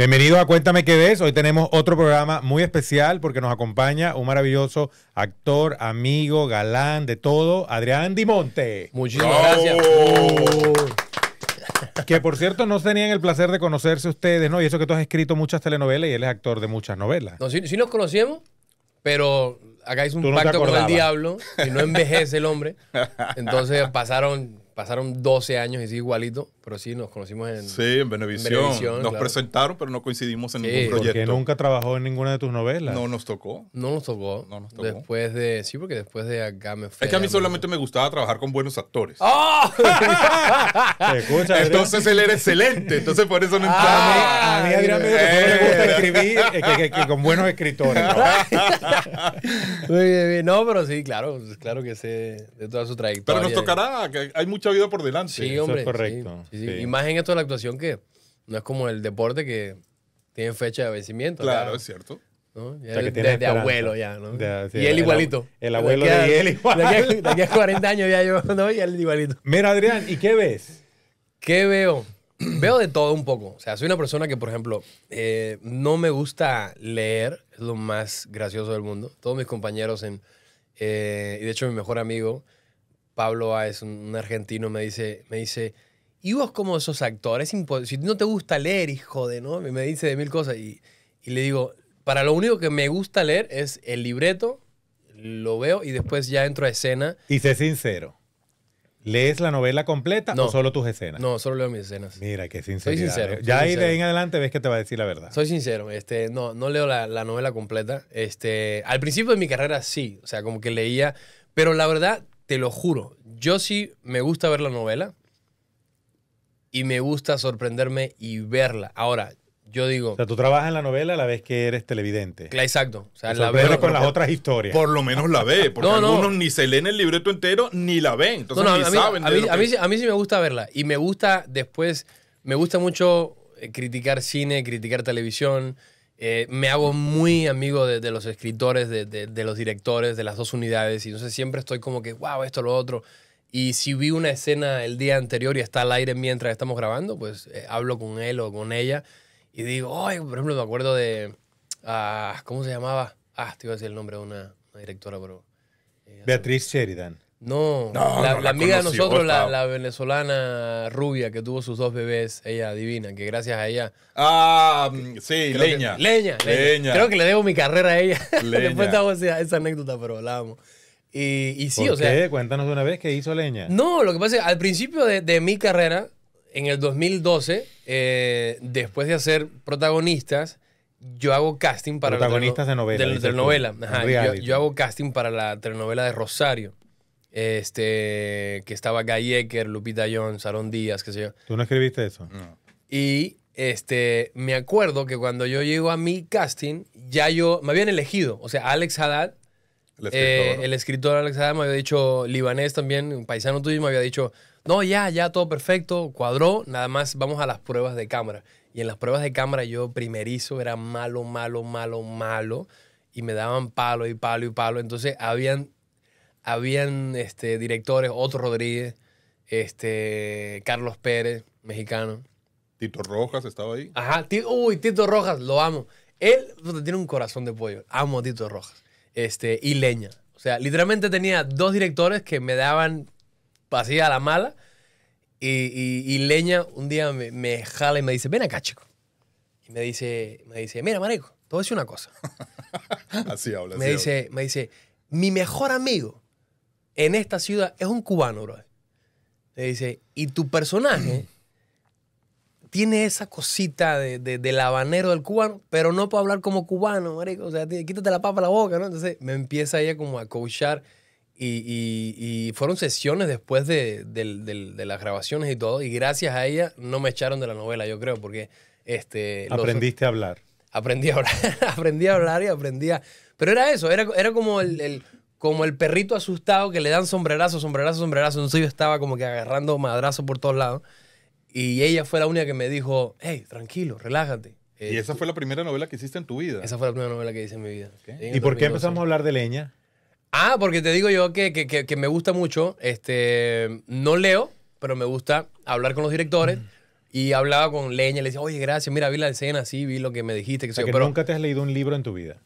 Bienvenido a Cuéntame qué ves. Hoy tenemos otro programa muy especial porque nos acompaña un maravilloso actor, amigo, galán, de todo, Adrián Dimonte. Muchísimas gracias. Uh. Que por cierto no tenían el placer de conocerse ustedes, ¿no? Y eso que tú has escrito muchas telenovelas y él es actor de muchas novelas. No, sí, nos conocíamos, pero acá hizo un pacto con el diablo y no envejece el hombre. Entonces pasaron, pasaron 12 años y sigue igualito pero sí, nos conocimos en... Sí, en Benevisión. nos presentaron, pero no coincidimos en ningún proyecto. Porque nunca trabajó en ninguna de tus novelas. No nos tocó. No nos tocó. No nos tocó. Después de... Sí, porque después de acá me fue... Es que a mí solamente me gustaba trabajar con buenos actores. ¡Oh! Entonces él era excelente. Entonces por eso no ah, A mí a mí, me gusta escribir eh, con buenos escritores. ¿no? Muy bien, bien. no, pero sí, claro. Pues, claro que sé de toda su trayectoria. Pero nos tocará. Que hay mucha vida por delante. Sí, hombre. es correcto. sí, y más en esto de la actuación que no es como el deporte que tiene fecha de vencimiento. Claro, es cierto. Ya abuelo ya, y él igualito. El abuelo de, él igual. De aquí, a, 40 años ya yo, ¿no? Y él igualito. Mira, Adrián, ¿y qué ves? ¿Qué veo? veo de todo un poco. O sea, soy una persona que, por ejemplo, eh, no me gusta leer. Es lo más gracioso del mundo. Todos mis compañeros en... Eh, y de hecho, mi mejor amigo, Pablo A, es un, un argentino, me dice, me dice ¿y vos como esos actores si no te gusta leer, hijo de, ¿no? Me dice de mil cosas y, y le digo, para lo único que me gusta leer es el libreto, lo veo y después ya entro a escena. Y sé sincero. ¿Lees la novela completa no, o solo tus escenas? No, solo leo mis escenas. Mira, qué sincero. ¿eh? Soy sincero. Ya ahí de ahí en adelante ves que te va a decir la verdad. Soy sincero, este, no, no leo la, la, novela completa. Este, al principio de mi carrera sí, o sea, como que leía, pero la verdad, te lo juro, yo sí me gusta ver la novela, y me gusta sorprenderme y verla. Ahora, yo digo. O sea, tú trabajas en la novela a la vez que eres televidente. Claro, Exacto. O sea, la veo. con las otras historias. Por lo menos la ve, porque algunos ni se leen el libreto entero ni la ven. Entonces ni a mí, saben. A mí, a, sí me gusta verla. Y me gusta después, me gusta mucho eh, criticar cine, criticar televisión. Eh, me hago muy amigo de, los escritores, de, de, los directores, de las dos unidades. Y no sé, siempre estoy como que, wow, esto, lo otro. Y si vi una escena el día anterior y está al aire mientras estamos grabando, pues eh, hablo con él o con ella y digo, ay, por ejemplo, me acuerdo de, ah, ¿cómo se llamaba? Ah, te iba a decir el nombre de una, directora, pero... Eh, Beatriz Sheridan. No, la, amiga de nosotros, la, venezolana rubia que tuvo sus dos bebés, ella divina, que gracias a ella. Ah, mm, sí, leña. leña. Creo que le debo mi carrera a ella. Después te hago esa, esa anécdota, pero la amo. Y, sí, o qué? sea. Cuéntanos de una vez ¿qué hizo leña. No, lo que pasa es que al principio de, de mi carrera, en el 2012, eh, después de hacer protagonistas, yo hago casting para. Protagonistas de novela. De, telenovela. Ajá, yo, yo, hago casting para la telenovela de Rosario. Este, que estaba Guy Ecker, Lupita Jones, Aaron Díaz, qué sé yo. ¿Tú no escribiste eso? No. Y este, me acuerdo que cuando yo llego a mi casting, ya yo me habían elegido. O sea, Alex Haddad eh, el escritor, Alex Adam había dicho, libanés también, un paisano tuyo, me había dicho, no, ya, ya, todo perfecto, cuadró, nada más vamos a las pruebas de cámara. Y en las pruebas de cámara yo primerizo era malo, malo, malo, malo, y me daban palo y palo y palo. Entonces habían, habían este, directores, Otto Rodríguez, este, Carlos Pérez, mexicano. Tito Rojas estaba ahí. Ajá, uy, Tito Rojas, lo amo. Él tiene un corazón de pollo. Amo a Tito Rojas este, y leña. O sea, literalmente tenía dos directores que me daban pasilla a la mala. Y, leña un día me, jala y me dice, ven acá, chico. Y me dice, me dice mira, marico, te voy a decir una cosa. así habla. Me, dice, me dice, mi mejor amigo en esta ciudad es un cubano, bro. Me dice, y tu personaje tiene esa cosita de, de, del habanero del cubano, pero no puedo hablar como cubano, marico. O sea, quítate la papa la boca, ¿no? Entonces me empieza ella como a coachar y, fueron sesiones después de, las grabaciones y todo. Y gracias a ella no me echaron de la novela, yo creo, porque... Este, Aprendiste a hablar. Aprendí a hablar, aprendí a hablar y aprendí a... Pero era eso, era, era como el, como el perrito asustado que le dan sombrerazo, sombrerazo, sombrerazo. Entonces yo estaba como que agarrando madrazo por todos lados. Y ella fue la única que me dijo, hey, tranquilo, relájate. ¿Y esa este, fue la primera novela que hiciste en tu vida? Esa fue la primera novela que hice en mi vida. ¿Y por qué empezamos a hablar de leña? Ah, porque te digo yo que, me gusta mucho. Este, no leo, pero me gusta hablar con los directores. Mm. Y hablaba con Leña, le decía, oye, gracias, mira, vi la escena, sí, vi lo que me dijiste. que pero, nunca te has leído un libro en tu vida.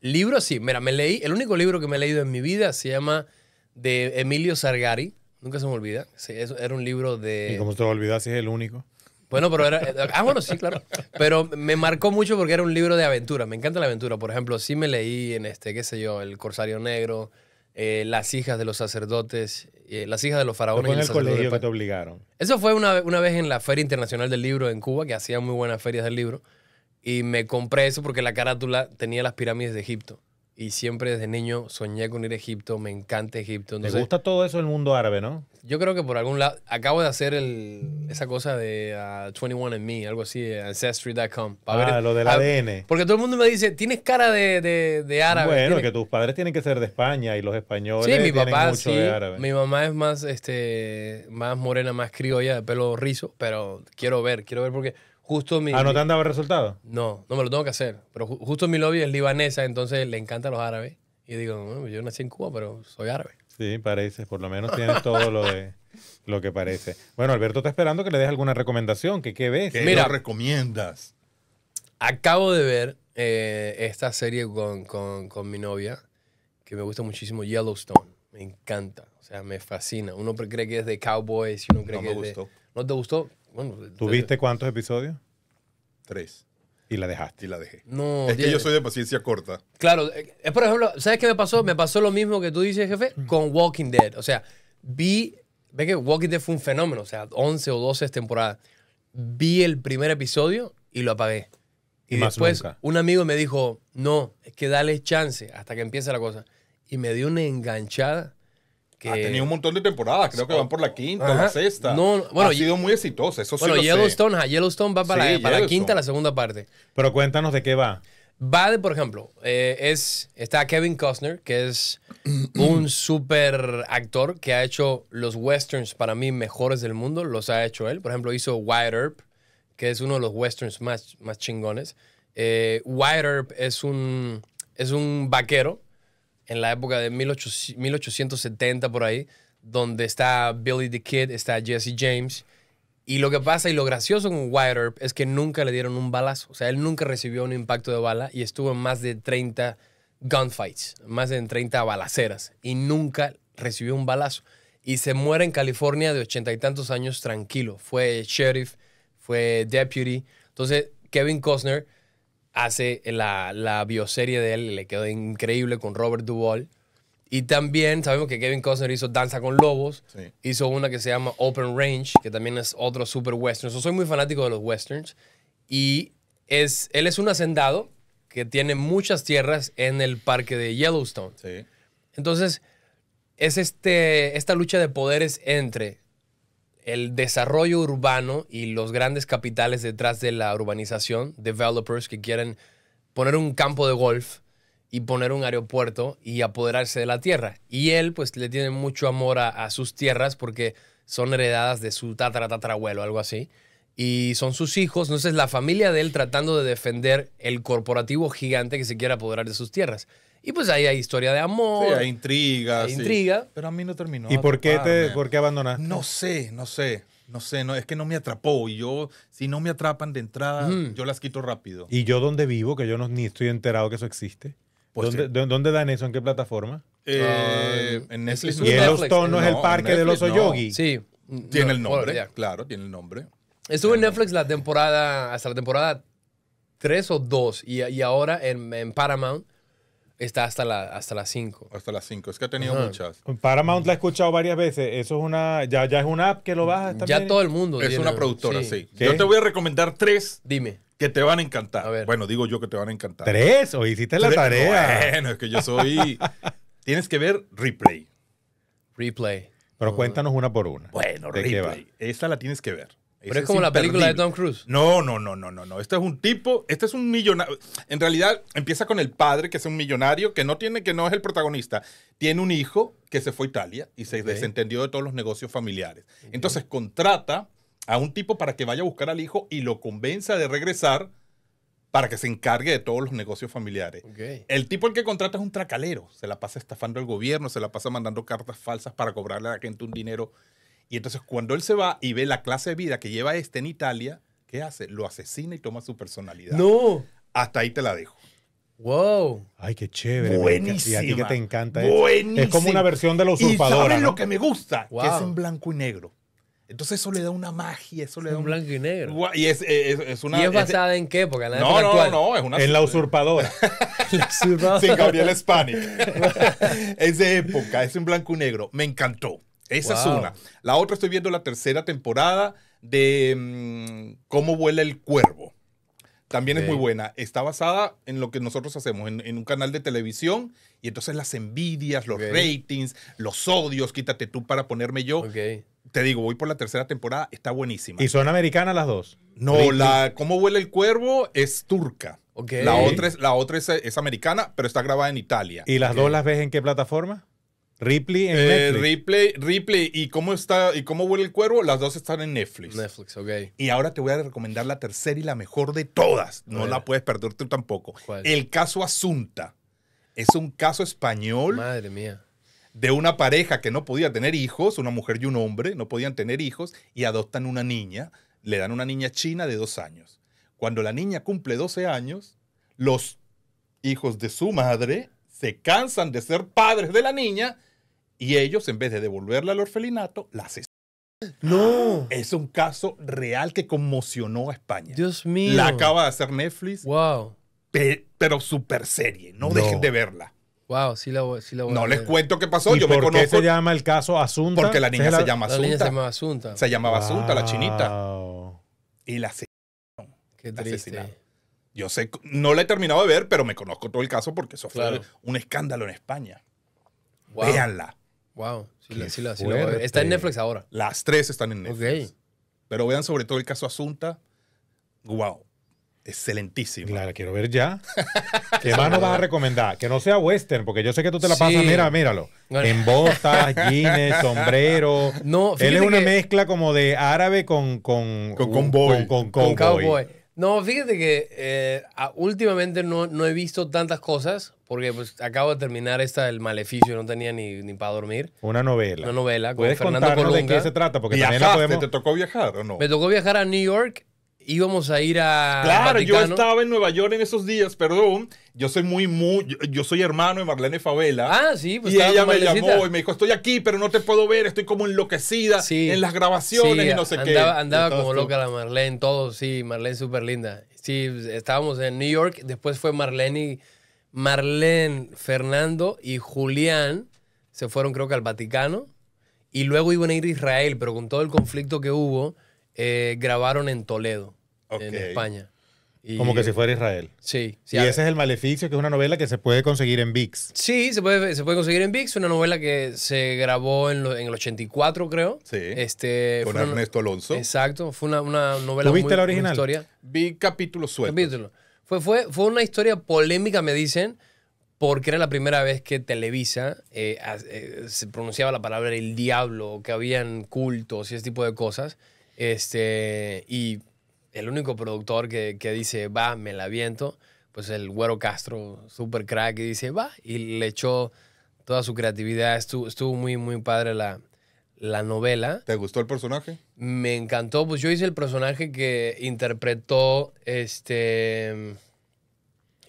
Libro, sí. Mira, me leí, el único libro que me he leído en mi vida se llama de Emilio Sargari, Nunca se me olvida. era un libro de. ¿Y cómo se te va si es el único? Bueno, pero era. Eh, ah, bueno, sí, claro. Pero me marcó mucho porque era un libro de aventura. Me encanta la aventura. Por ejemplo, sí me leí en este, qué sé yo, El Corsario Negro, eh, Las hijas de los sacerdotes, eh, Las hijas de los faraones. ¿Fue el colegio que te obligaron? Eso fue una, una vez en la Feria Internacional del Libro en Cuba, que hacía muy buenas ferias del libro. Y me compré eso porque la carátula tenía las pirámides de Egipto y siempre desde niño soñé con ir a Egipto, me encanta Egipto. me ¿Te gusta todo eso del mundo árabe, no? Yo creo que por algún lado, acabo de hacer el, esa cosa de uh, 21 Me, algo así, eh, ancestry.com. Ah, ver, lo del ADN. Porque todo el mundo me dice, tienes cara de, de, árabe. Bueno, que tus padres tienen que ser de España y los españoles sí, mi papá, mucho sí, árabe. Mi mamá es más, este, más morena, más criolla, de pelo rizo, pero quiero ver, quiero ver porque justo mi... ¿Ah, no te han dado No, no me lo tengo que hacer. Pero justo mi novia es libanesa, entonces le encantan los árabes. Y digo, yo nací en Cuba, pero soy árabe. Sí, parece. Por lo menos tienes todo lo de lo que parece. Bueno, Alberto está esperando que le des alguna recomendación. que qué ves? ¿Qué Mira, recomiendas? Acabo de ver eh, esta serie con, con, mi novia, que me gusta muchísimo, Yellowstone. Me encanta. O sea, me fascina. Uno cree que es de cowboys y uno cree no que es gustó. ¿No te gustó? ¿Tuviste cuántos episodios? Tres. Y la dejaste. Y la dejé. No, es que yo soy de paciencia corta. Claro, eh, es por ejemplo, ¿sabes qué me pasó? Me pasó lo mismo que tú dices, jefe, con Walking Dead. O sea, vi, ve que Walking Dead fue un fenómeno, o sea, 11 o 12 temporadas. Vi el primer episodio y lo apagué. Y después un amigo me dijo, no, es que dale chance hasta que empiece la cosa. Y me dio una enganchada ha tenido un montón de temporadas, creo que van por la quinta, o la sexta. No, bueno, ha sido muy exitosa, eso sí Bueno, lo Yellowstone, sé. Yellowstone va para, la, quinta, la segunda parte. Pero cuéntanos de qué va. Va de, por ejemplo, eh, es, está Kevin Costner, que es un super actor que ha hecho los westerns para mí mejores del mundo, los ha hecho él. Por ejemplo, hizo White Earp, que es uno de los westerns más, más chingones. Eh, Earp es un, es un vaquero en la época de 1870 por ahí, donde está Billy the Kid, está Jesse James. Y lo que pasa y lo gracioso con Wyatt Earp es que nunca le dieron un balazo. O sea, él nunca recibió un impacto de bala y estuvo en más de 30 gunfights, más de 30 balaceras. Y nunca recibió un balazo. Y se muere en California de ochenta y tantos años tranquilo. Fue sheriff, fue deputy. Entonces, Kevin Costner hace la, bioserie de él, le quedó increíble con Robert Duvall. Y también sabemos que Kevin Costner hizo Danza con Lobos, hizo una que se llama Open Range, que también es otro super western. Yo soy muy fanático de los westerns y es, él es un hacendado que tiene muchas tierras en el parque de Yellowstone. Entonces, es este, esta lucha de poderes entre el desarrollo urbano y los grandes capitales detrás de la urbanización, developers que quieren poner un campo de golf y poner un aeropuerto y apoderarse de la tierra. Y él pues le tiene mucho amor a, sus tierras porque son heredadas de su tataratatarabuelo, algo así. Y son sus hijos, entonces la familia de él tratando de defender el corporativo gigante que se quiere apoderar de sus tierras. Y pues ahí hay historia de amor. hay intriga. intriga. Pero a mí no terminó. ¿Y por qué, ah, te, por qué abandonaste? No sé, no sé. No sé, no, es que no me atrapó. Y yo, si no me atrapan de entrada, yo las quito rápido. ¿Y yo dónde vivo? Que yo no, ni estoy enterado que eso existe. Pues ¿Dónde, dan eso? ¿En qué plataforma? Eh, ah, en Netflix. ¿Y en Los Tonos, el parque del oso yogi? Sí. Tiene el nombre, claro, tiene el nombre. Estuve en Netflix la temporada, hasta la temporada 3 o 2, y, y ahora en Paramount Está hasta, la, hasta las 5. Hasta las 5. Es que ha tenido muchas. Paramount la he escuchado varias veces. Eso es una. Ya, ya es una app que lo baja. también. Ya todo el mundo. Es una productora, sí. Yo te voy a recomendar tres. Dime. Que te van a encantar. Bueno, digo yo que te van a encantar. ¿Tres? ¿O hiciste la tarea? Bueno, es que yo soy. Tienes que ver replay. Replay. Pero ah. cuéntanos una por una. Bueno, replay. Esta la tienes que ver. Pero es como la película de Tom Cruise. No, no, no, no, no, no. Este es un tipo, este es un millonario. En realidad empieza con el padre, que es un millonario, que no tiene, que no es el protagonista. Tiene un hijo que se fue a Italia y se desentendió de todos los negocios familiares. Entonces contrata a un tipo para que vaya a buscar al hijo y lo convenza de regresar para que se encargue de todos los negocios familiares. El tipo el que contrata es un tracalero. Se la pasa estafando al gobierno, se la pasa mandando cartas falsas para cobrarle a la gente un dinero y entonces cuando él se va y ve la clase de vida que lleva este en Italia, ¿qué hace? Lo asesina y toma su personalidad. No. Hasta ahí te la dejo. Wow. Ay, qué chévere. Buenísimo. Y a ti que te encanta. Buenísimo. Es como una versión de La usurpadora. Y sabes lo que me gusta, es un blanco y negro. Entonces eso le da una magia, eso le da un blanco y negro. Y es, una. es basada en qué? Porque no, no, no, es una. En la usurpadora. la Sin Gabriel Spanik. es época, es un blanco y negro. Me encantó. Esa es una. La otra estoy viendo la tercera temporada de mm, Cómo vuela el cuervo. También es muy buena. Está basada en lo que nosotros hacemos, en, un canal de televisión. Y entonces las envidias, los ratings, los odios, quítate tú para ponerme yo. Te digo, voy por la tercera temporada, está buenísima. ¿Y son americanas las dos? No, la Cómo vuela el cuervo es turca. La otra es, la otra es, es americana, pero está grabada en Italia. ¿Y las dos las ves en qué plataforma? Ripley en eh, Netflix. Ripley, Ripley. ¿Y cómo está? ¿Y cómo huele el cuervo? Las dos están en Netflix. Netflix, ok. Y ahora te voy a recomendar la tercera y la mejor de todas. No la puedes perder tú tampoco. El caso Asunta. Es un caso español. Madre mía. De una pareja que no podía tener hijos, una mujer y un hombre, no podían tener hijos, y adoptan una niña. Le dan una niña china de dos años. Cuando la niña cumple 12 años, los hijos de su madre se cansan de ser padres de la niña y ellos, en vez de devolverla al orfelinato, la asesinaron. No. Es un caso real que conmocionó a España. Dios mío. La acaba de hacer Netflix. Wow. pero super serie. No, dejen de verla. Wow, sí la voy, sí la no les cuento qué pasó. Yo me conozco. qué se llama el caso Asunta? Porque la niña se, llama Asunta. La niña se llamaba Asunta. Se llamaba Asunta, la chinita. Y la asesinaron. Qué triste. Yo sé, no la he terminado de ver, pero me conozco todo el caso porque eso fue un escándalo en España. Véanla. Wow, sí, sí, Está en Netflix ahora. Las tres están en Netflix. Pero vean sobre todo el caso Asunta. Wow, excelentísimo. Claro, quiero ver ya. ¿Qué más nos vas a recomendar? Que no sea western, porque yo sé que tú te la pasas, mira, míralo. En botas, jeans, sombrero. No, Él es una mezcla como de árabe con... Con, Con cowboy. Con, cowboy. No, fíjate que eh, últimamente no, he visto tantas cosas, porque pues acabo de terminar esta El Maleficio, no tenía ni, ni para dormir. Una novela. Una novela con Fernando contarnos de qué se trata? Porque también podemos... ¿Te tocó viajar o no? Me tocó viajar a New York íbamos a ir a. Claro, yo estaba en Nueva York en esos días, perdón. Yo soy muy, muy. Yo, soy hermano de Marlene Favela. Ah, sí, pues. Y ella me llamó y me dijo: Estoy aquí, pero no te puedo ver, estoy como enloquecida en las grabaciones y no sé qué. Andaba como loca la Marlene, todo, sí, Marlene súper linda. Sí, estábamos en New York, después fue Marlene y. Marlene, Fernando y Julián se fueron, creo que al Vaticano. Y luego iban a ir a Israel, pero con todo el conflicto que hubo, eh, grabaron en Toledo, en España. Como que si fuera Israel. Sí. y ese es El Maleficio, que es una novela que se puede conseguir en VIX. Sí, se puede, se puede conseguir en VIX. Una novela que se grabó en, el 84, creo. Sí. Este, con Ernesto Alonso. Exacto. Fue una, una novela ¿Tú viste la original? Vi capítulos sueltos. Capítulo. Fue, fue, fue una historia polémica, me dicen, porque era la primera vez que Televisa eh, eh, se pronunciaba la palabra el diablo, que habían cultos y ese tipo de cosas. Este, y el único productor que, dice, va, me la viento, pues el Güero Castro, super crack, y dice, va, y le echó toda su creatividad. Estuvo, estuvo muy, muy padre la, la novela. ¿Te gustó el personaje? Me encantó. Pues yo hice el personaje que interpretó este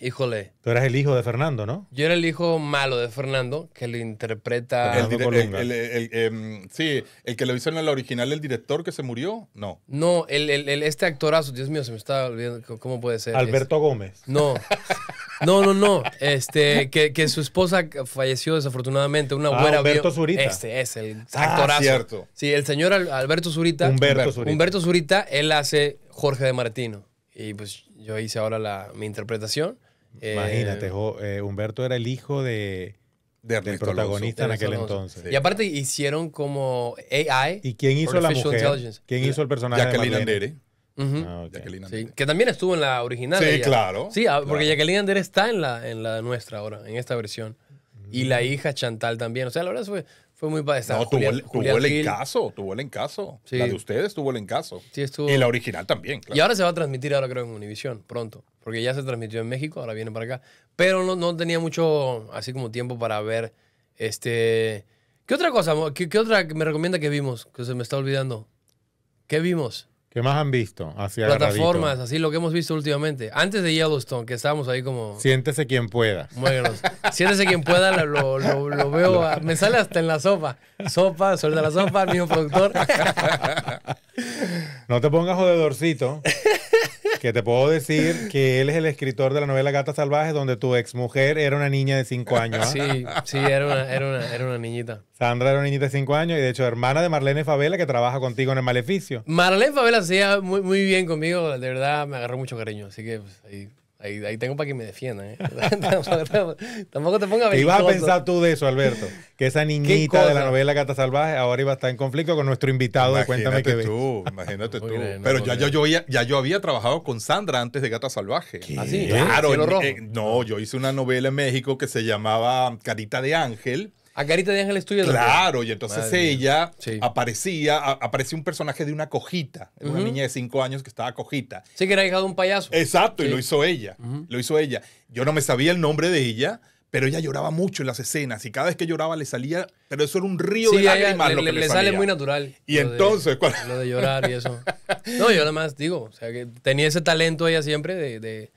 Híjole. Tú eras el hijo de Fernando, ¿no? Yo era el hijo malo de Fernando, que lo interpreta. El, el, em, sí, el que lo hizo en el original, el director que se murió, no. No, el, este actorazo, Dios mío, se me está olvidando. ¿Cómo puede ser? Alberto Gómez. No. No, no, no. Este, que, su esposa falleció desafortunadamente. Una buena ah, Alberto Zurita. Este es el ah, actorazo. Sí, el señor Alberto Zurita. Humberto Zurita. Humberto Zurita, él hace Jorge de Martino. Y pues yo hice ahora la, mi interpretación. Imagínate, eh, eh, Humberto era el hijo de, del protagonista en aquel entonces. Y aparte hicieron como AI. ¿Y quién hizo la mujer? ¿Quién hizo el personaje? Jacqueline Andere. Ah, Jacqueline que también estuvo en la original. Sí, claro. Sí, ah, porque Jacqueline Andere está en la, en la nuestra ahora, en esta versión. Y la mm. hija Chantal también. O sea, la verdad fue fue muy padre No, tuvo, tuvo el encaso, tuvo el encaso. caso La de ustedes tuvo el encaso. Sí, estuvo. Y la original también, claro. Y ahora se va a transmitir, ahora creo, en Univisión, pronto. Porque ya se transmitió en México, ahora viene para acá. Pero no, no tenía mucho, así como tiempo para ver este... ¿Qué otra cosa? ¿Qué, qué otra me recomienda que vimos? Que se me está olvidando. ¿Qué vimos? ¿Qué más han visto? Hacia Plataformas, así lo que hemos visto últimamente. Antes de Yellowstone, que estábamos ahí como... Siéntese quien pueda. Bueno. Siéntese quien pueda, lo, veo, me sale hasta en la sopa. Sopa, suelta la sopa, mismo productor. No te pongas jodedorcito. Que te puedo decir que él es el escritor de la novela Gata Salvaje, donde tu exmujer era una niña de 5 años. ¿ah? Sí, sí, era una, niñita. Sandra era una niñita de 5 años y de hecho hermana de Marlene Favela que trabaja contigo en el Maleficio. Marlene Favela hacía muy, muy bien conmigo, de verdad me agarró mucho cariño, así que pues, Ahí, tengo para que me defiendan. ¿eh? tampoco, te pongas a ¿Qué ibas a pensar tú de eso, Alberto? Que esa niñita de la novela Gata Salvaje ahora iba a estar en conflicto con nuestro invitado de Cuéntame qué tú, Imagínate tú. Pero ya, yo, ya, yo había trabajado con Sandra antes de Gata Salvaje. así ¿Ah, sí? Claro. no, yo hice una novela en México que se llamaba Carita de Ángel a Carita de Ángel Estudio Claro, y entonces ella aparecía, aparecía un personaje de una cojita, una niña de cinco años que estaba cojita. Sí, que era hija de un payaso. Exacto, y lo hizo ella. Lo hizo ella. Yo no me sabía el nombre de ella, pero ella lloraba mucho en las escenas y cada vez que lloraba le salía, pero eso era un río de lágrimas. lo que le, sale muy natural. Y entonces, ¿cuál? Lo de llorar y eso. No, yo nada más digo, o sea, que tenía ese talento ella siempre de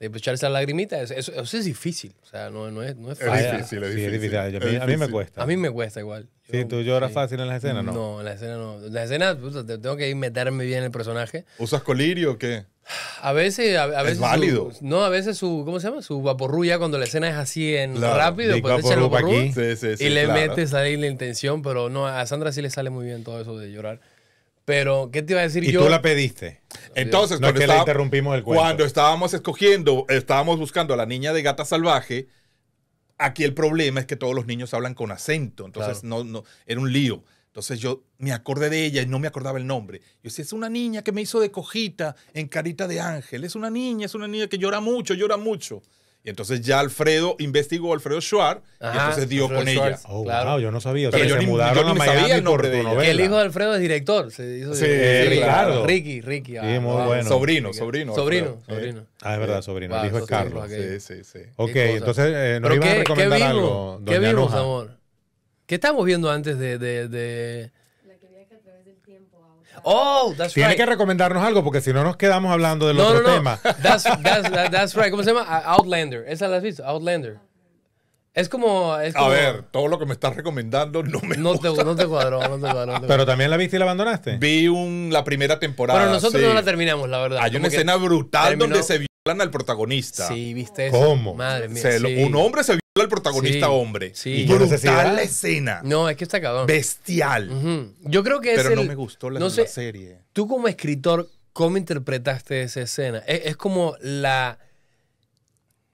de pues, echarse la lagrimita, eso, es difícil. O sea, no, no, es, no es fácil. Es difícil, es difícil. A, mí, me cuesta. A mí me cuesta igual. sí, ¿Tú lloras fácil en las escenas? No, no en las escenas no. En las escenas pues, tengo que meterme bien en el personaje. ¿Usas colirio o qué? A veces, a, veces. válido. no, a veces su, ¿cómo se llama? Su vaporrulla cuando la escena es así en rápido, pues echa el y le metes ahí la intención, pero no, a Sandra sí le sale muy bien todo eso de llorar. Pero, ¿qué te iba a decir yo? Y tú la pediste. Entonces, no cuando, interrumpimos el cuando estábamos escogiendo, estábamos buscando a la niña de gata salvaje, aquí el problema es que todos los niños hablan con acento. Entonces, no, no, era un lío. Entonces yo me acordé de ella y no me acordaba el nombre. Yo decía, es una niña que me hizo de cojita en carita de ángel. Es una niña, es una niña que llora mucho, llora mucho. Y entonces ya Alfredo investigó a Alfredo Schwartz y entonces dio con ella. Oh, claro. wow, yo no sabía. se mudaron a sabía el de El hijo de Alfredo es director. Se hizo sí, Ricky, Ricky. Ah, sobrino, sobrino. Sobrino, sobrino. Ah, es verdad, sobrino. el hijo es Carlos. Sí, sí, sí. Ok, entonces eh, nos iban a recomendar ¿qué vimos? algo, ¿Qué vimos, amor? ¿Qué estamos viendo antes de Oh, that's Tiene que recomendarnos algo porque si no nos quedamos hablando del otro tema. That's, right. ¿Cómo se llama? Outlander. Esa la has visto. Outlander. Es como, es como, A ver, todo lo que me estás recomendando no me no gusta. Te, no te cuadró, no te Pero también la viste y la abandonaste. Vi un, la primera temporada. Pero nosotros no la terminamos, la verdad. Hay una escena brutal donde se vio al protagonista. Sí, viste eso. ¿Cómo? Madre mía. Un hombre se viola al protagonista hombre. Sí. Y brutal la escena. No, es que está cabrón. Bestial. Yo creo que es Pero no me gustó la, serie. Tú como escritor, ¿cómo interpretaste esa escena? E-, es, como la...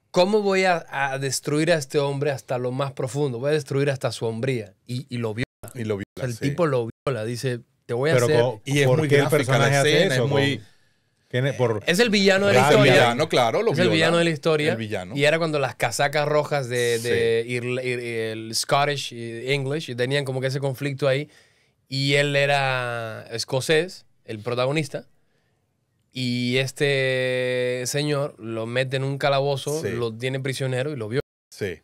¿Cómo voy a, destruir a este hombre hasta lo más profundo? Voy a destruir hasta su hombría. Y, lo viola. Y lo viola, el tipo lo viola. Dice, te voy a hacer... y es muy es el villano de la historia. El villano, claro, lo Es el villano de la historia. Y era cuando las casacas rojas de, Scottish English tenían como que ese conflicto ahí. Y él era escocés, el protagonista. Y este señor lo mete en un calabozo, lo tiene prisionero y lo vio Sí.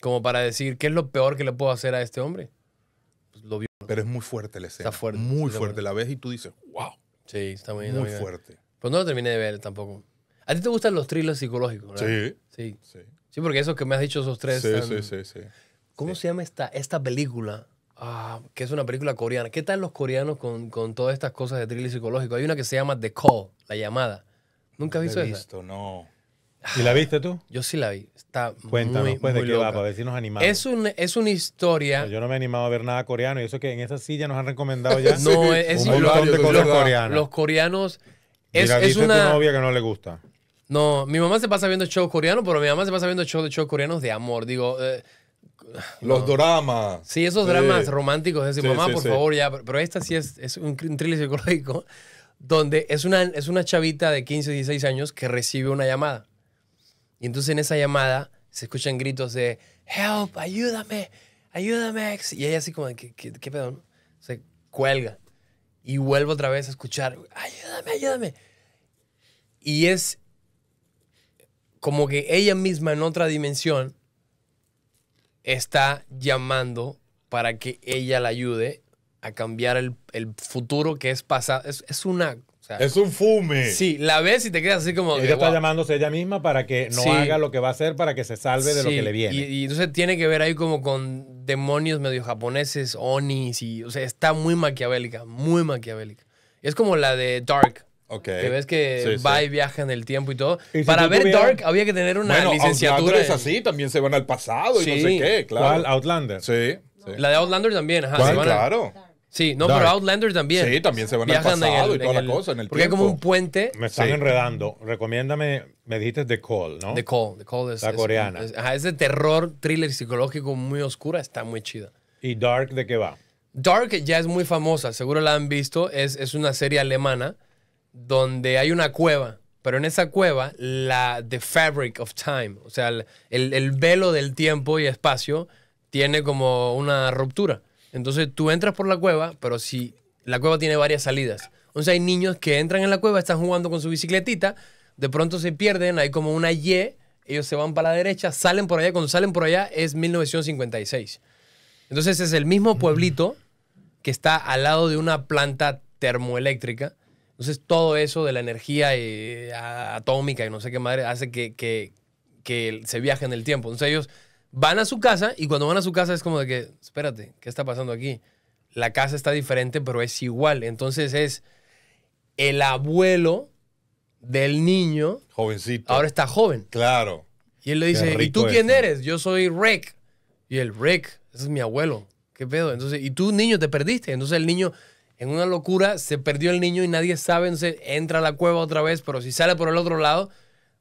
Como para decir, ¿qué es lo peor que le puedo hacer a este hombre? Pues lo viola. Pero es muy fuerte la escena. Muy fuerte la ves y tú dices, wow. Sí, está muy, muy fuerte. Pues no lo terminé de ver tampoco. ¿A ti te gustan los thrillers psicológicos? Sí. sí. Sí. porque eso que me has dicho, esos tres. Sí, sí, sí, sí. ¿Cómo se llama esta, esta película? Ah, que es una película coreana. ¿Qué tal los coreanos con, con todas estas cosas de thriller psicológico? Hay una que se llama The Call, la llamada. ¿Nunca has visto, visto No. ¿Y la viste tú? Yo sí la vi. Está Cuéntanos, pues, de qué va, para ver si nos animamos. Es, es una historia. Pues yo no me he animado a ver nada coreano, y eso que en esa silla nos han recomendado ya. no, es, un montón de cosas los, coreanas. Los coreanos. Es, es una... tu novia que no le gusta. No, mi mamá se pasa viendo shows coreanos, pero mi mamá se pasa viendo shows de shows coreanos de amor. Digo. Eh, los dramas. Sí, esos dramas románticos. Es decir, mamá, por favor, ya. Pero esta sí es, es un, un psicológico donde es una, es una chavita de 15, 16 años que recibe una llamada y entonces en esa llamada se escuchan gritos de, help, ayúdame, ayúdame, Y ella así como, ¿qué, qué, pedo? Se cuelga. Y vuelvo otra vez a escuchar, ayúdame, ayúdame. Y es como que ella misma en otra dimensión está llamando para que ella la ayude a cambiar el, futuro que es pasado. Es, es, una es un fume. Sí, la ves y te quedas así como. Ella está llamándose ella misma para que no haga lo que va a hacer, para que se salve de lo que le viene. Y, entonces tiene que ver ahí como con demonios medio japoneses, onis, y, o sea, está muy maquiavélica, muy maquiavélica. Es como la de Dark. Ok. Que ves que va y viaja en el tiempo y todo. para ver Dark había que tener una bueno, licenciatura. Outlander es así, también se van al pasado y no sé qué, claro. ¿Cuál? Outlander. Sí. La de Outlander también, ajá. claro. Sí, no, pero Outlander también. Sí, también se van al pasado en el, y toda la cosa. En el porque hay como un puente. Me están enredando. Recomiéndame, me dijiste The Call, ¿no? The Call. The Call es. La coreana. ajá, es terror, thriller psicológico muy oscura. Está muy chido ¿Y Dark de qué va? Dark ya es muy famosa, seguro la han visto. Es, es una serie alemana donde hay una cueva. Pero en esa cueva, la The Fabric of Time, o sea, el, el velo del tiempo y espacio, tiene como una ruptura. Entonces tú entras por la cueva, pero si la cueva tiene varias salidas. Entonces hay niños que entran en la cueva, están jugando con su bicicletita, de pronto se pierden, hay como una Y, ellos se van para la derecha, salen por allá, cuando salen por allá es 1956. Entonces es el mismo pueblito que está al lado de una planta termoeléctrica. Entonces todo eso de la energía eh, atómica y no sé qué madre hace que, que se viaje en el tiempo. Entonces ellos Van a su casa y cuando van a su casa es como de que, espérate, ¿qué está pasando aquí? La casa está diferente, pero es igual. Entonces es el abuelo del niño. Jovencito. Ahora está joven. Claro. Y él le dice, ¿y tú quién eres? Yo soy Rick. Y el Rick, ese es mi abuelo. ¿Qué pedo? Entonces, y tú, niño, te perdiste. Entonces el niño, en una locura, se perdió el niño y nadie sabe. Entonces entra a la cueva otra vez, pero si sale por el otro lado,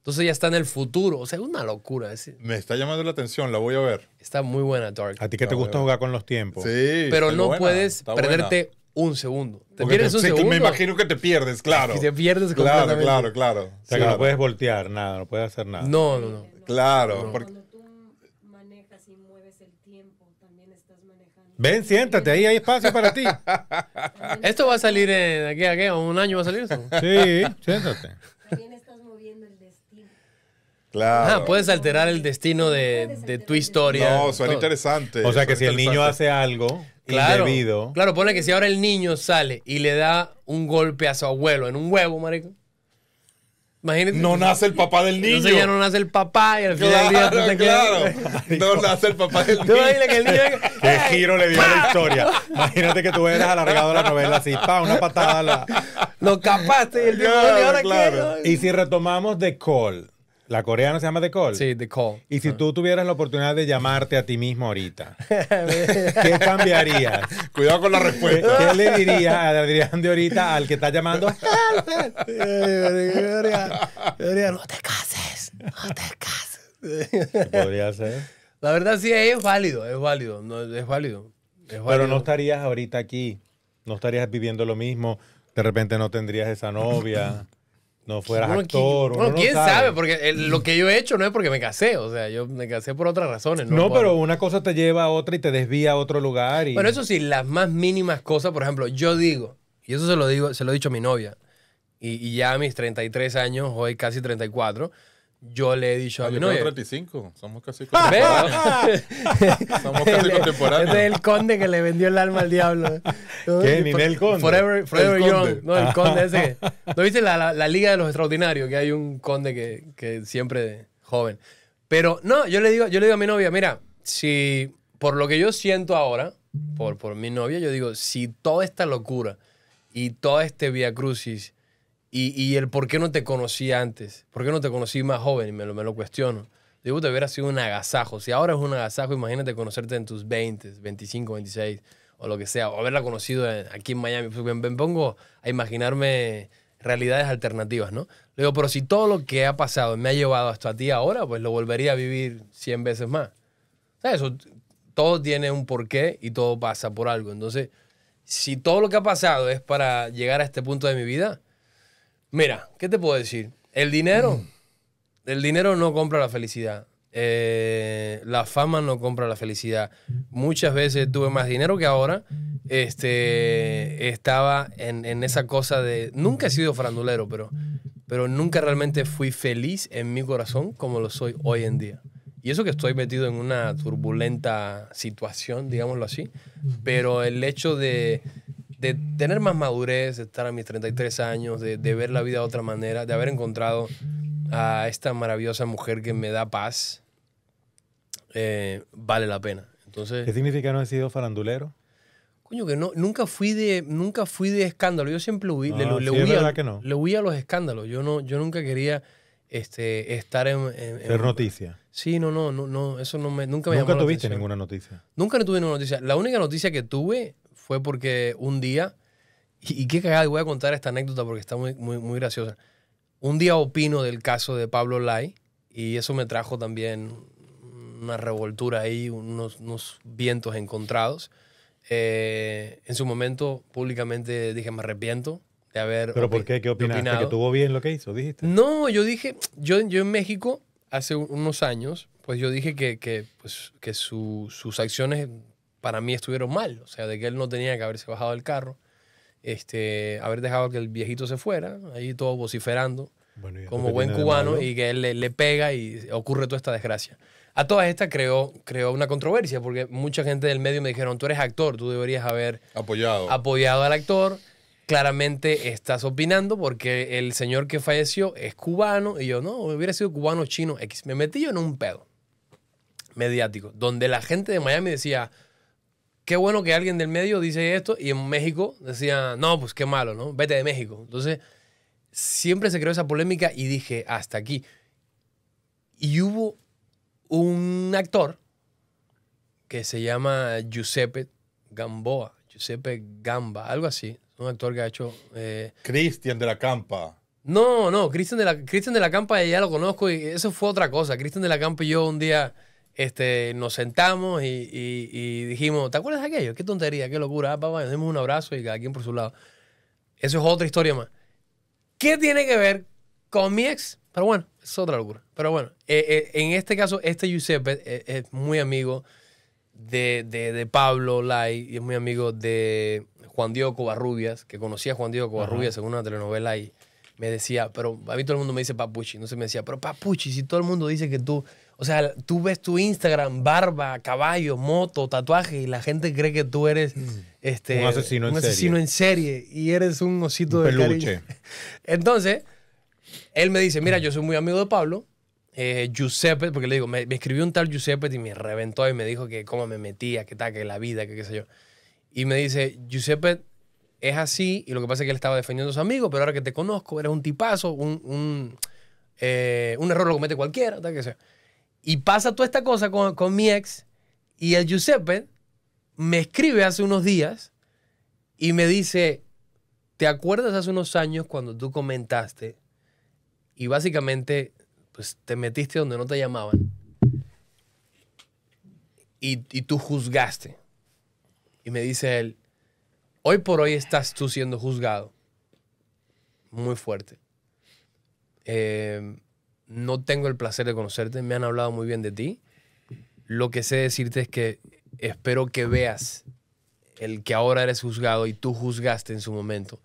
entonces ya está en el futuro. O sea, es una locura. Me está llamando la atención, la voy a ver. Está muy buena Dark. A ti que te gusta jugar con los tiempos. Sí. Pero no puedes perderte un segundo. Te pierdes un segundo. Me imagino que te pierdes, claro. Si te pierdes Claro, claro, claro. O sea, que no puedes voltear nada, no puedes hacer nada. No, no, no. Claro. Porque... Cuando tú manejas y mueves el tiempo, también estás manejando. Ven, siéntate, ahí hay espacio para ti. Esto va a salir en aquí, aquí, un año va a salir Sí, siéntate. Claro. puedes alterar el destino de, tu historia. No, suena interesante. O sea que si el niño hace algo claro, Claro, pone que si ahora el niño sale y le da un golpe a su abuelo en un huevo, marico. Imagínate. No nace el papá del niño. ya no nace el papá y al final claro, del día claro. No nace el papá del niño. Imagínate que el niño. Qué giro le dio a la historia. Imagínate que tú hubieras alargado la novela así, pa, una patada. La... Lo capaste y el niño Y si retomamos The Call la coreana se llama The Call. Sí, The Call. Y si tú tuvieras la oportunidad de llamarte a ti mismo ahorita, ¿qué cambiarías? Cuidado con la respuesta. ¿Qué, le dirías a Adrián de ahorita al que está llamando? no te cases, no te cases. Podría ser. La verdad sí es válido, es válido, no, es válido. Es válido. Pero no estarías ahorita aquí, no estarías viviendo lo mismo, de repente no tendrías esa novia no pues fueras actor. quién sabe? porque lo que yo he hecho no es porque me casé, o sea, yo me casé por otras razones. No, pero una cosa te lleva a otra y te desvía a otro lugar. Y... Bueno, eso sí, las más mínimas cosas, por ejemplo, yo digo, y eso se lo digo, se lo he dicho a mi novia, y, y ya a mis 33 años, hoy casi 34, yo le he dicho a ah, mi novia. 35, somos casi contemporáneos. somos casi contemporáneos. Este es el conde que le vendió el alma al diablo. ¿Qué? Ni el conde. Forever, forever Young. No, el conde ese. ¿No viste la, la, Liga de los Extraordinarios? Que hay un conde que, que siempre joven. Pero no, yo le, digo, yo le digo a mi novia, mira, si por lo que yo siento ahora, por, por mi novia, yo digo, si toda esta locura y todo este Via Crucis y, el por qué no te conocí antes, por qué no te conocí más joven, y me lo, me lo cuestiono. Digo, te hubiera sido un agasajo. Si ahora es un agasajo, imagínate conocerte en tus 20, 25, 26 o lo que sea, o haberla conocido aquí en Miami. Pues me, pongo a imaginarme realidades alternativas, ¿no? Le digo, pero si todo lo que ha pasado me ha llevado hasta ti ahora, pues lo volvería a vivir 100 veces más. Eso, todo tiene un porqué y todo pasa por algo. Entonces, si todo lo que ha pasado es para llegar a este punto de mi vida, Mira, ¿qué te puedo decir? El dinero, mm. el dinero no compra la felicidad. Eh, la fama no compra la felicidad. Muchas veces tuve más dinero que ahora. Este, estaba en, esa cosa de... Nunca he sido frandulero, pero, pero nunca realmente fui feliz en mi corazón como lo soy hoy en día. Y eso que estoy metido en una turbulenta situación, digámoslo así, pero el hecho de de tener más madurez, de estar a mis 33 años, de, ver la vida de otra manera, de haber encontrado a esta maravillosa mujer que me da paz, eh, vale la pena. Entonces, ¿Qué significa no haber sido farandulero? Coño, que no, nunca fui de, nunca fui de escándalo. Yo siempre le, le, huía, a los escándalos. Yo no, yo nunca quería este, estar en, en noticia. Sí, no, no, no, no, eso no me, nunca me ¿Nunca tuviste ninguna noticia? Nunca tuve ninguna noticia. La única noticia que tuve fue porque un día, y, qué cagada, voy a contar esta anécdota porque está muy, muy, muy graciosa. Un día opino del caso de Pablo Lai y eso me trajo también una revoltura ahí, unos, vientos encontrados. Eh, en su momento, públicamente dije, me arrepiento de haber. ¿Pero por qué? ¿Qué opinaste? ¿Que tuvo bien lo que hizo? No, yo dije, yo, yo en México, hace unos años, pues yo dije que, pues, que sus acciones para mí estuvieron mal. O sea, de que él no tenía que haberse bajado del carro, este, haber dejado que el viejito se fuera, ahí todo vociferando, como buen cubano, y que él le, pega y ocurre toda esta desgracia. A todas estas creó, creó una controversia, porque mucha gente del medio me dijeron, tú eres actor, tú deberías haber apoyado, al actor. Claramente estás opinando porque el señor que falleció es cubano y yo no, hubiera sido cubano chino Me metí yo en un pedo mediático, donde la gente de Miami decía, qué bueno que alguien del medio dice esto y en México decía, no, pues qué malo, ¿no? Vete de México. Entonces, siempre se creó esa polémica y dije, hasta aquí. Y hubo un actor que se llama Giuseppe Gamboa, Giuseppe Gamba, algo así. Un actor que ha hecho... Eh, Cristian de la Campa. No, no, Cristian de, la, de la Campa ya lo conozco y eso fue otra cosa. Cristian de la Campa y yo un día este, nos sentamos y, y, dijimos, ¿te acuerdas de aquello? Qué tontería, qué locura. Ah, papá, nos un abrazo y cada quien por su lado. Eso es otra historia más. ¿Qué tiene que ver con mi ex? Pero bueno, es otra locura. Pero bueno, eh, eh, en este caso, este Giuseppe eh, es, muy amigo de, Pablo Lai y es muy amigo de Juan Diego Covarrubias, que conocía a Juan Diego Covarrubias según una telenovela y me decía, pero a mí todo el mundo me dice Papuchi, no se me decía, pero Papuchi, si todo el mundo dice que tú o sea, tú ves tu Instagram, barba, caballo, moto, tatuaje, y la gente cree que tú eres mm. este, un asesino, en, serie. en, y eres un osito de peluche. Entonces, él me dice, mira, yo soy muy amigo de Pablo, eh, Giuseppe, porque le digo, me, escribió un tal Giuseppe y me reventó y me dijo que cómo me metía, que tal, que la vida, que qué sé yo. Y me dice, Giuseppe es así, y lo que pasa es que él estaba defendiendo a sus amigos, pero ahora que te conozco, eres un tipazo, un, un, eh, un error lo comete cualquiera, tal, que sea. Y pasa toda esta cosa con, mi ex y el Giuseppe me escribe hace unos días y me dice, ¿te acuerdas hace unos años cuando tú comentaste y básicamente pues te metiste donde no te llamaban y, y tú juzgaste? Y me dice él, hoy por hoy estás tú siendo juzgado. Muy fuerte. Eh, no tengo el placer de conocerte, me han hablado muy bien de ti. Lo que sé decirte es que espero que veas el que ahora eres juzgado y tú juzgaste en su momento.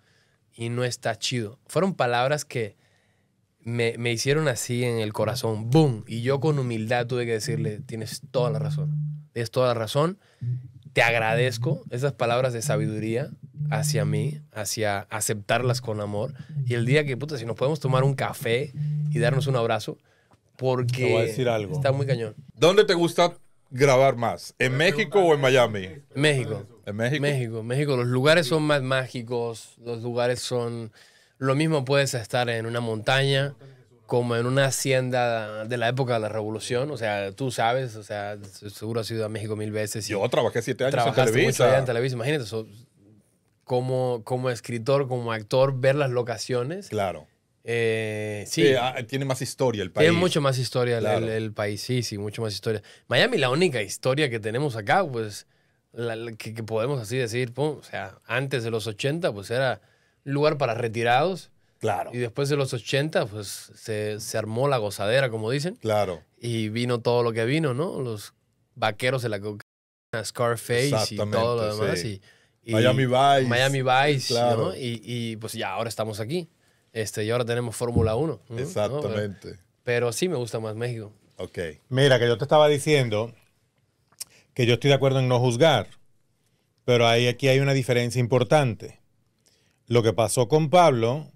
Y no está chido. Fueron palabras que me, hicieron así en el corazón, boom. Y yo con humildad tuve que decirle, tienes toda la razón. Tienes toda la razón. Te agradezco esas palabras de sabiduría hacia mí, hacia aceptarlas con amor. Y el día que, puta, si nos podemos tomar un café y darnos un abrazo, porque está muy cañón. ¿Dónde te gusta grabar más? ¿En México o en Miami? México. ¿En México? México, México. Los lugares son más mágicos, los lugares son... Lo mismo puedes estar en una montaña como en una hacienda de la época de la revolución, o sea, tú sabes, o sea, seguro has ido a México mil veces. Yo trabajé siete años en Televisa. en Televisa, imagínate, como, como escritor, como actor, ver las locaciones. Claro. Eh, sí. Ah, tiene más historia el país. Tiene mucho más historia el, país, sí, sí, mucho más historia. Miami, la única historia que tenemos acá, pues, que, podemos así decir, o sea, antes de los 80, pues era lugar para retirados. Claro. Y después de los 80, pues se, se armó la gozadera, como dicen. Claro. Y vino todo lo que vino, ¿no? Los vaqueros de la cocaína, Scarface y todo lo demás. Sí. Y, Miami Vice. Miami Vice, Y, pues ya ahora estamos aquí. Este, y ahora tenemos Fórmula 1. Exactamente. Pero, sí me gusta más México. Ok. Mira, que yo te estaba diciendo que yo estoy de acuerdo en no juzgar, pero ahí aquí hay una diferencia importante. Lo que pasó con Pablo,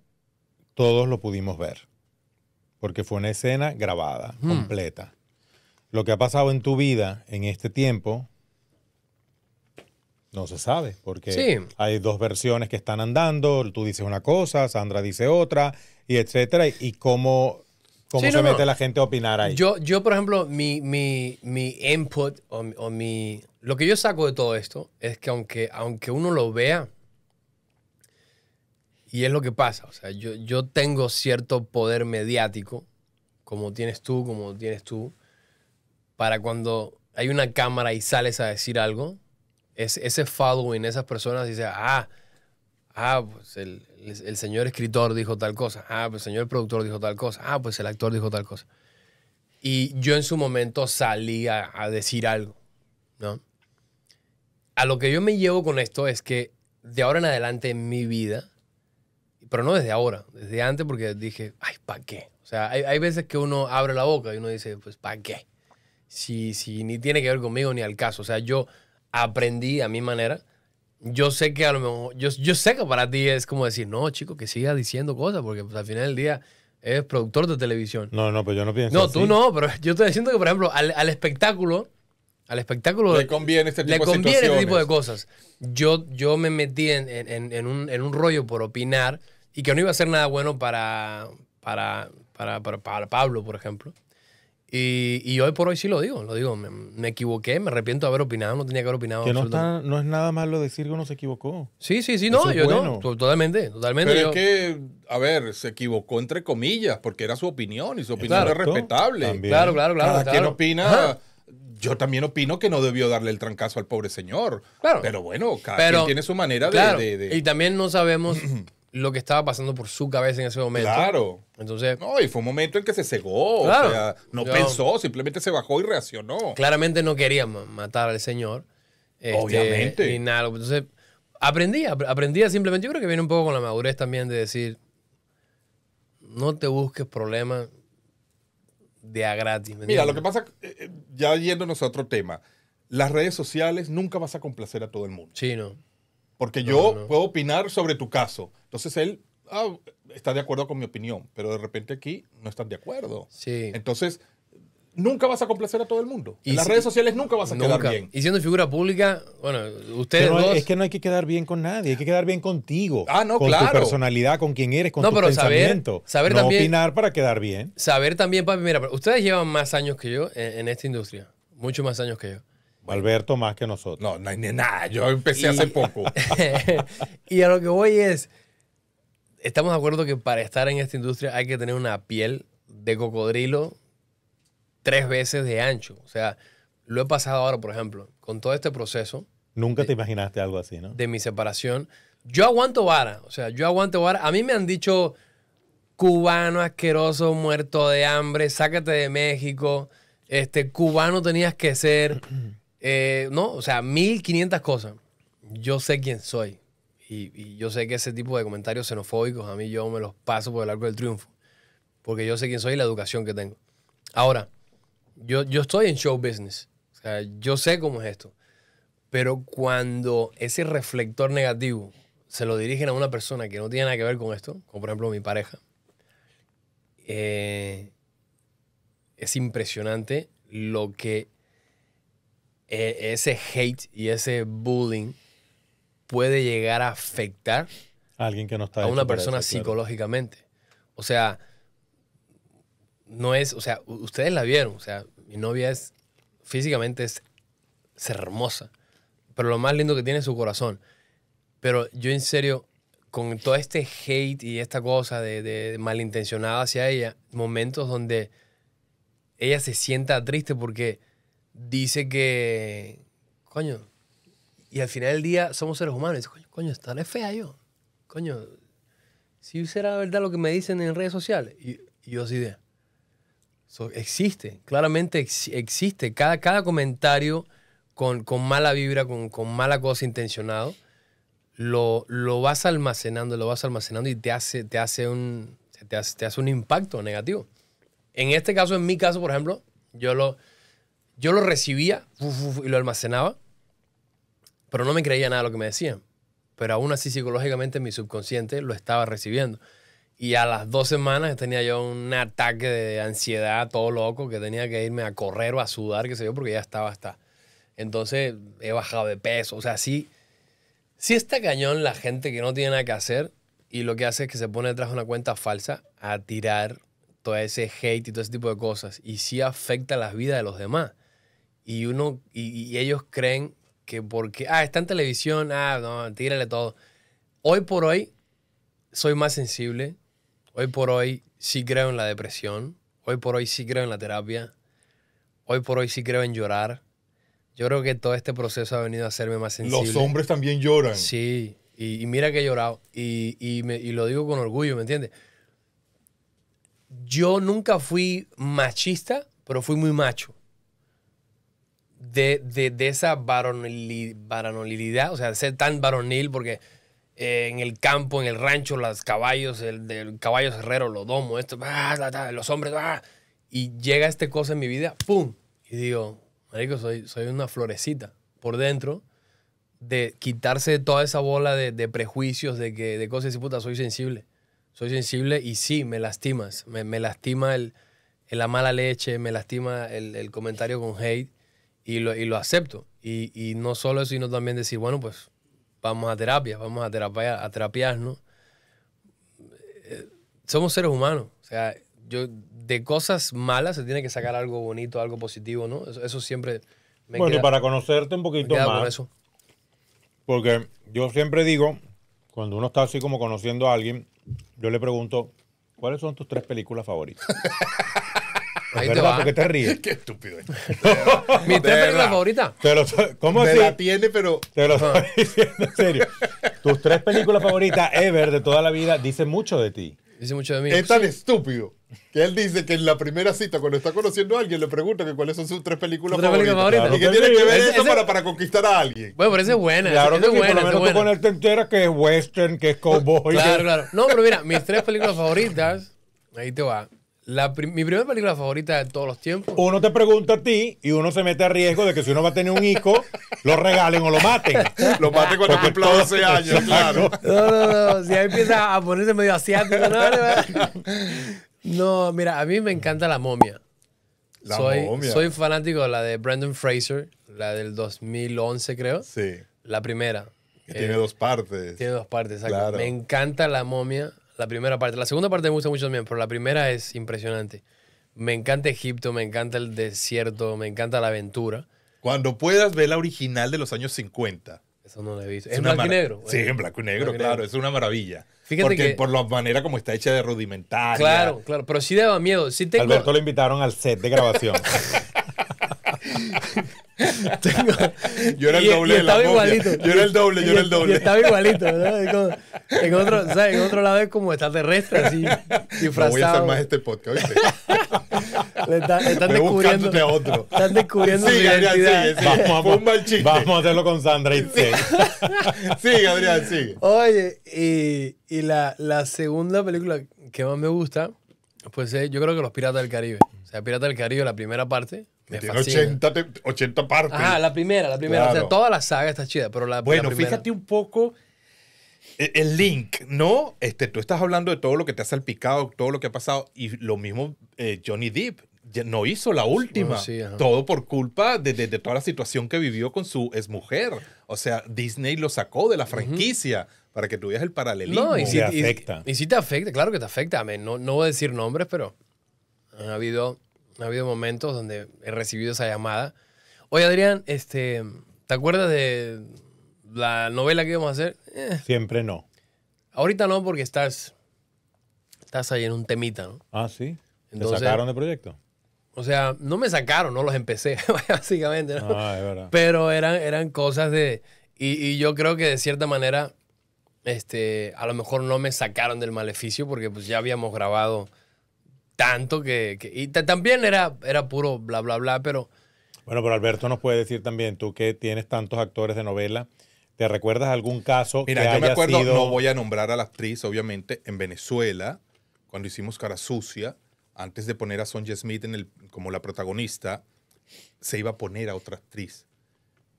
todos lo pudimos ver, porque fue una escena grabada, hmm. completa. Lo que ha pasado en tu vida en este tiempo, no se sabe, porque hay dos versiones que están andando, tú dices una cosa, Sandra dice otra, y etcétera, y cómo, cómo se mete la gente a opinar ahí. Yo, yo por ejemplo, mi, mi, input o, o, mi... Lo que yo saco de todo esto es que aunque, aunque uno lo vea, y es lo que pasa, o sea, yo, yo tengo cierto poder mediático, como tienes tú, como tienes tú, para cuando hay una cámara y sales a decir algo, es, ese following, esas personas dicen, ah, ah, pues el, señor escritor dijo tal cosa, ah, pues el señor productor dijo tal cosa, ah, pues el actor dijo tal cosa. Y yo en su momento salí a, decir algo, ¿no? A lo que yo me llevo con esto es que de ahora en adelante en mi vida, pero no desde ahora, desde antes porque dije, ay, ¿para qué? O sea, hay, veces que uno abre la boca y uno dice, pues, ¿para qué? Si, si ni tiene que ver conmigo ni al caso. O sea, yo, aprendí a mi manera. Yo sé que a lo mejor, yo, sé que para ti es como decir, no, chico, que siga diciendo cosas, porque pues, al final del día es productor de televisión. No, no, pero pues yo no pienso. No, tú no, pero yo estoy diciendo que, por ejemplo, al, espectáculo, al espectáculo le conviene este tipo, este de, cosas. Yo, yo me metí en, un, rollo por opinar y que no iba a ser nada bueno para, para, para Pablo, por ejemplo. Y, hoy por hoy sí lo digo, lo digo, me, equivoqué, me arrepiento de haber opinado, no tenía que haber opinado. Que no, es nada malo decir que uno se equivocó. Sí, sí, sí, no, yo no, totalmente, totalmente. Pero es que, a ver, se equivocó entre comillas, porque era su opinión y su opinión era respetable. Claro, claro, claro. quien opina... yo también opino que no debió darle el trancazo al pobre señor. Claro. Pero bueno, cada quien tiene su manera de, Y también no sabemos lo que estaba pasando por su cabeza en ese momento. Claro. Entonces. No, y fue un momento en que se cegó. o sea, no pensó, simplemente se bajó y reaccionó. Claramente no quería matar al señor. Este, Obviamente. Y nada. Entonces, aprendía, aprendía simplemente. Yo creo que viene un poco con la madurez también de decir. No te busques problemas de a gratis. Mira, lo que pasa, eh, eh, ya yéndonos a otro tema, las redes sociales nunca vas a complacer a todo el mundo. Sí, no. Porque yo puedo opinar sobre tu caso. Entonces él ah, está de acuerdo con mi opinión, pero de repente aquí no están de acuerdo. Sí. Entonces, nunca vas a complacer a todo el mundo. Y en las redes sociales nunca vas a quedar bien. Y siendo figura pública, bueno, ustedes no, Es que no hay que quedar bien con nadie, hay que quedar bien contigo. Ah, no, con claro. tu personalidad, con quién eres, con no, tu pero pensamiento. Saber, saber no también, opinar para quedar bien. Saber también, papi, mira, ustedes llevan más años que yo en, en esta industria. Muchos más años que yo. Alberto más que nosotros. No, no nada. Yo empecé hace poco. y a lo que voy es, estamos de acuerdo que para estar en esta industria hay que tener una piel de cocodrilo tres veces de ancho. O sea, lo he pasado ahora, por ejemplo, con todo este proceso. Nunca te imaginaste algo así, ¿no? De mi separación. Yo aguanto vara. O sea, yo aguanto vara. A mí me han dicho cubano asqueroso, muerto de hambre, sácate de México. Este cubano tenías que ser. Eh, no, o sea, 1500 cosas. Yo sé quién soy. Y, yo sé que ese tipo de comentarios xenofóbicos a mí yo me los paso por el arco del triunfo. Porque yo sé quién soy y la educación que tengo. Ahora, yo, yo estoy en show business. O sea, yo sé cómo es esto. Pero cuando ese reflector negativo se lo dirigen a una persona que no tiene nada que ver con esto, como por ejemplo mi pareja, eh, es impresionante lo que e, ese hate y ese bullying puede llegar a afectar a alguien que no está a una persona psicológicamente. O sea, no es, o sea, ustedes la vieron, o sea, mi novia es físicamente es, hermosa, pero lo más lindo que tiene es su corazón. Pero yo en serio, con todo este hate y esta cosa de, de malintencionada hacia ella, momentos donde ella se sienta triste porque dice que, coño, y al final del día somos seres humanos. coño, está estaré fea yo. Coño, si será verdad lo que me dicen en redes sociales. Y, yo sí de, so, existe, claramente existe. Cada, cada comentario con, mala vibra, con, mala cosa intencionado, lo, lo vas almacenando, lo vas almacenando y te hace, te hace un, te hace un impacto negativo. En este caso, en mi caso, por ejemplo, yo lo yo lo recibía y lo almacenaba, pero no me creía nada de lo que me decían. Pero aún así, psicológicamente, mi subconsciente lo estaba recibiendo. Y a las dos semanas tenía yo un ataque de ansiedad todo loco que tenía que irme a correr o a sudar, que sé yo, porque ya estaba hasta. Entonces he bajado de peso. O sea, sí, sí está cañón la gente que no tiene nada que hacer y lo que hace es que se pone detrás de una cuenta falsa a tirar todo ese hate y todo ese tipo de cosas. Y sí afecta las vidas de los demás y uno y, ellos creen que porque ah está en televisión ah no tírale todo hoy por hoy soy más sensible hoy por hoy sí creo en la depresión hoy por hoy sí creo en la terapia hoy por hoy sí creo en llorar yo creo que todo este proceso ha venido a hacerme más sensible los hombres también lloran sí y, mira que he llorado y, y lo digo con orgullo me entiendes yo nunca fui machista pero fui muy macho de, esa varonilidad, o sea, ser tan varonil, porque eh, en el campo, en el rancho, los caballos, el, del caballo herrero, los domo esto, ah, los hombres, ah, y llega este cosa en mi vida, ¡pum! Y digo, marico, soy, soy una florecita por dentro de quitarse toda esa bola de, prejuicios, de, que, de cosas y puta, soy sensible. Soy sensible y sí, me lastimas. Me, lastima la mala leche, me lastima el, el comentario con hate y lo, y lo acepto. Y, y, no solo eso, sino también decir, bueno, pues vamos a terapia, vamos a, terapia, a terapias ¿no? Eh, somos seres humanos. O sea, yo, de cosas malas se tiene que sacar algo bonito, algo positivo, ¿no? Eso, siempre me Bueno, para conocerte un poquito más. eso. Porque yo siempre digo, cuando uno está así como conociendo a alguien, yo le pregunto, ¿cuáles son tus tres películas favoritas? Ahí te va. Porque te ríes. Qué estúpido. mis tres películas favoritas. Te lo, ¿Cómo así? la tiene, pero. Te lo estoy ah. diciendo en serio. Tus tres películas favoritas ever de toda la vida dicen mucho de ti. Dice mucho de mí. Es tan estúpido que él dice que en la primera cita, cuando está conociendo a alguien, le pregunta que cuáles son sus tres películas favoritas. y que tiene que ver esto eso para, para, conquistar a alguien. Bueno, pero esa es buena. Claro que, buena, por lo menos tú ponerte que es western, que es cowboy. claro, claro. No, pero mira, mis tres películas favoritas, ahí te va mi primera película favorita de todos los tiempos. Uno te pregunta a ti y uno se mete a riesgo de que si uno va a tener un hijo, lo regalen o lo maten. lo maten cuando cumpla 12 años, claro. No, no, no. Si ahí empieza a ponerse medio asiático, no, no, mira, a mí me encanta la momia. La soy, momia. Soy fanático de la de Brandon Fraser, la del 2011, creo. Sí. La primera. tiene eh, dos partes. Tiene dos partes, Me encanta la momia la primera parte. La segunda parte me gusta mucho también, pero la primera es impresionante. Me encanta Egipto, me encanta el desierto, me encanta la aventura. Cuando puedas ver la original de los años 50. Eso no lo he visto. Es, blanco y negro. Sí, en blanco y negro, claro. Es una maravilla. Fíjate Porque por la manera como está hecha de rudimentaria. Claro, claro. Pero sí daba miedo. si Alberto lo invitaron al set de grabación. Yo era el doble Yo era el doble, yo era el doble. estaba igualito, ¿verdad? En otro, en otro lado es como extraterrestre, así, disfrazado. No voy a hacer más este podcast, están, descubriendo, este otro. están descubriendo. Sí, identidad. Vamos, a, hacerlo con Sandra. Y sí. Gabriel, sigue. Oye, y, y la, la, segunda película que más me gusta, pues yo creo que Los Piratas del Caribe. O sea, Piratas del Caribe, la primera parte. 80, partes. Ah, la primera, la primera. O sea, toda la saga está chida, pero la Bueno, fíjate un poco el link, ¿no? Este, tú estás hablando de todo lo que te ha salpicado, todo lo que ha pasado, y lo mismo eh, Johnny Depp no hizo la última. todo por culpa de, toda la situación que vivió con su exmujer. O sea, Disney lo sacó de la franquicia. Para que tuvieras el paralelismo. No, y si, te afecta. Y, sí te afecta, claro que te afecta. No, voy a decir nombres, pero ha habido, ha habido momentos donde he recibido esa llamada. Oye, Adrián, este, ¿te acuerdas de, la novela que íbamos a hacer. Eh. Siempre no. Ahorita no, porque estás, estás ahí en un temita, ¿no? Ah, sí. ¿Te sacaron de proyecto? O sea, no me sacaron, no los empecé, básicamente, ¿no? Ah, es verdad. Pero eran, eran cosas de. Y, yo creo que de cierta manera, este, a lo mejor no me sacaron del maleficio porque pues ya habíamos grabado tanto que. y también era, era puro bla, bla, bla, pero. Bueno, pero Alberto nos puede decir también, tú que tienes tantos actores de novela ¿Te recuerdas algún caso? Mira, yo me acuerdo, no voy a nombrar a la actriz, obviamente, en Venezuela, cuando hicimos Cara Sucia, antes de poner a Sonja Smith en el, como la protagonista, se iba a poner a otra actriz.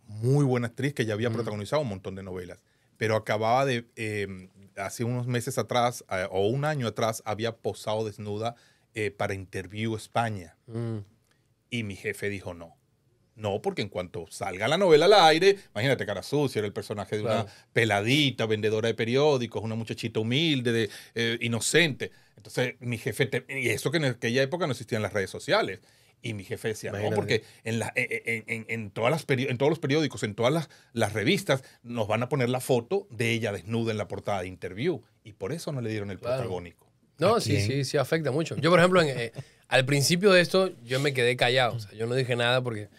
Muy buena actriz que ya había protagonizado un montón de novelas. Pero acababa de, em, hace unos meses atrás, o un año atrás, había posado desnuda eh, para Interview España. Mm. Y mi jefe dijo no no, porque en cuanto salga la novela al aire, imagínate, cara sucia, era el personaje de una peladita, vendedora de periódicos, una muchachita humilde, eh, inocente. Entonces, mi jefe, y eso que en aquella época no existían las redes sociales. Y mi jefe decía, no, porque en, todas las todos los periódicos, en todas las, revistas, nos van a poner la foto de ella desnuda en la portada de interview. Y por eso no le dieron el protagónico. No, sí, sí, sí, afecta mucho. Yo, por ejemplo, eh, al principio de esto, yo me quedé callado. O sea, yo no dije nada porque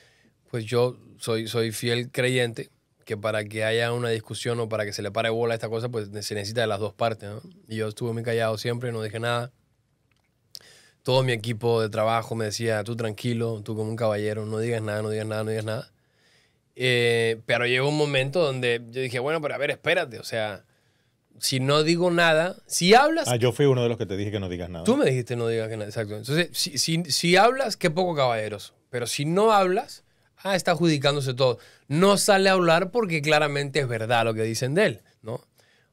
pues yo soy, soy fiel creyente que para que haya una discusión o para que se le pare bola a esta cosa, pues se necesita de las dos partes. Y yo estuve muy callado siempre, no dije nada. Todo mi equipo de trabajo me decía, tú tranquilo, tú como un caballero, no digas nada, no digas nada, no digas nada. Eh, pero llegó un momento donde yo dije, bueno, pero a ver, espérate, o sea, si no digo nada, si hablas... Ah, yo fui uno de los que te dije que no digas nada. Tú me dijiste no digas nada, exacto. Entonces, si, hablas, qué poco caballeros. Pero si no hablas, ah, está adjudicándose todo. No sale a hablar porque claramente es verdad lo que dicen de él, ¿no?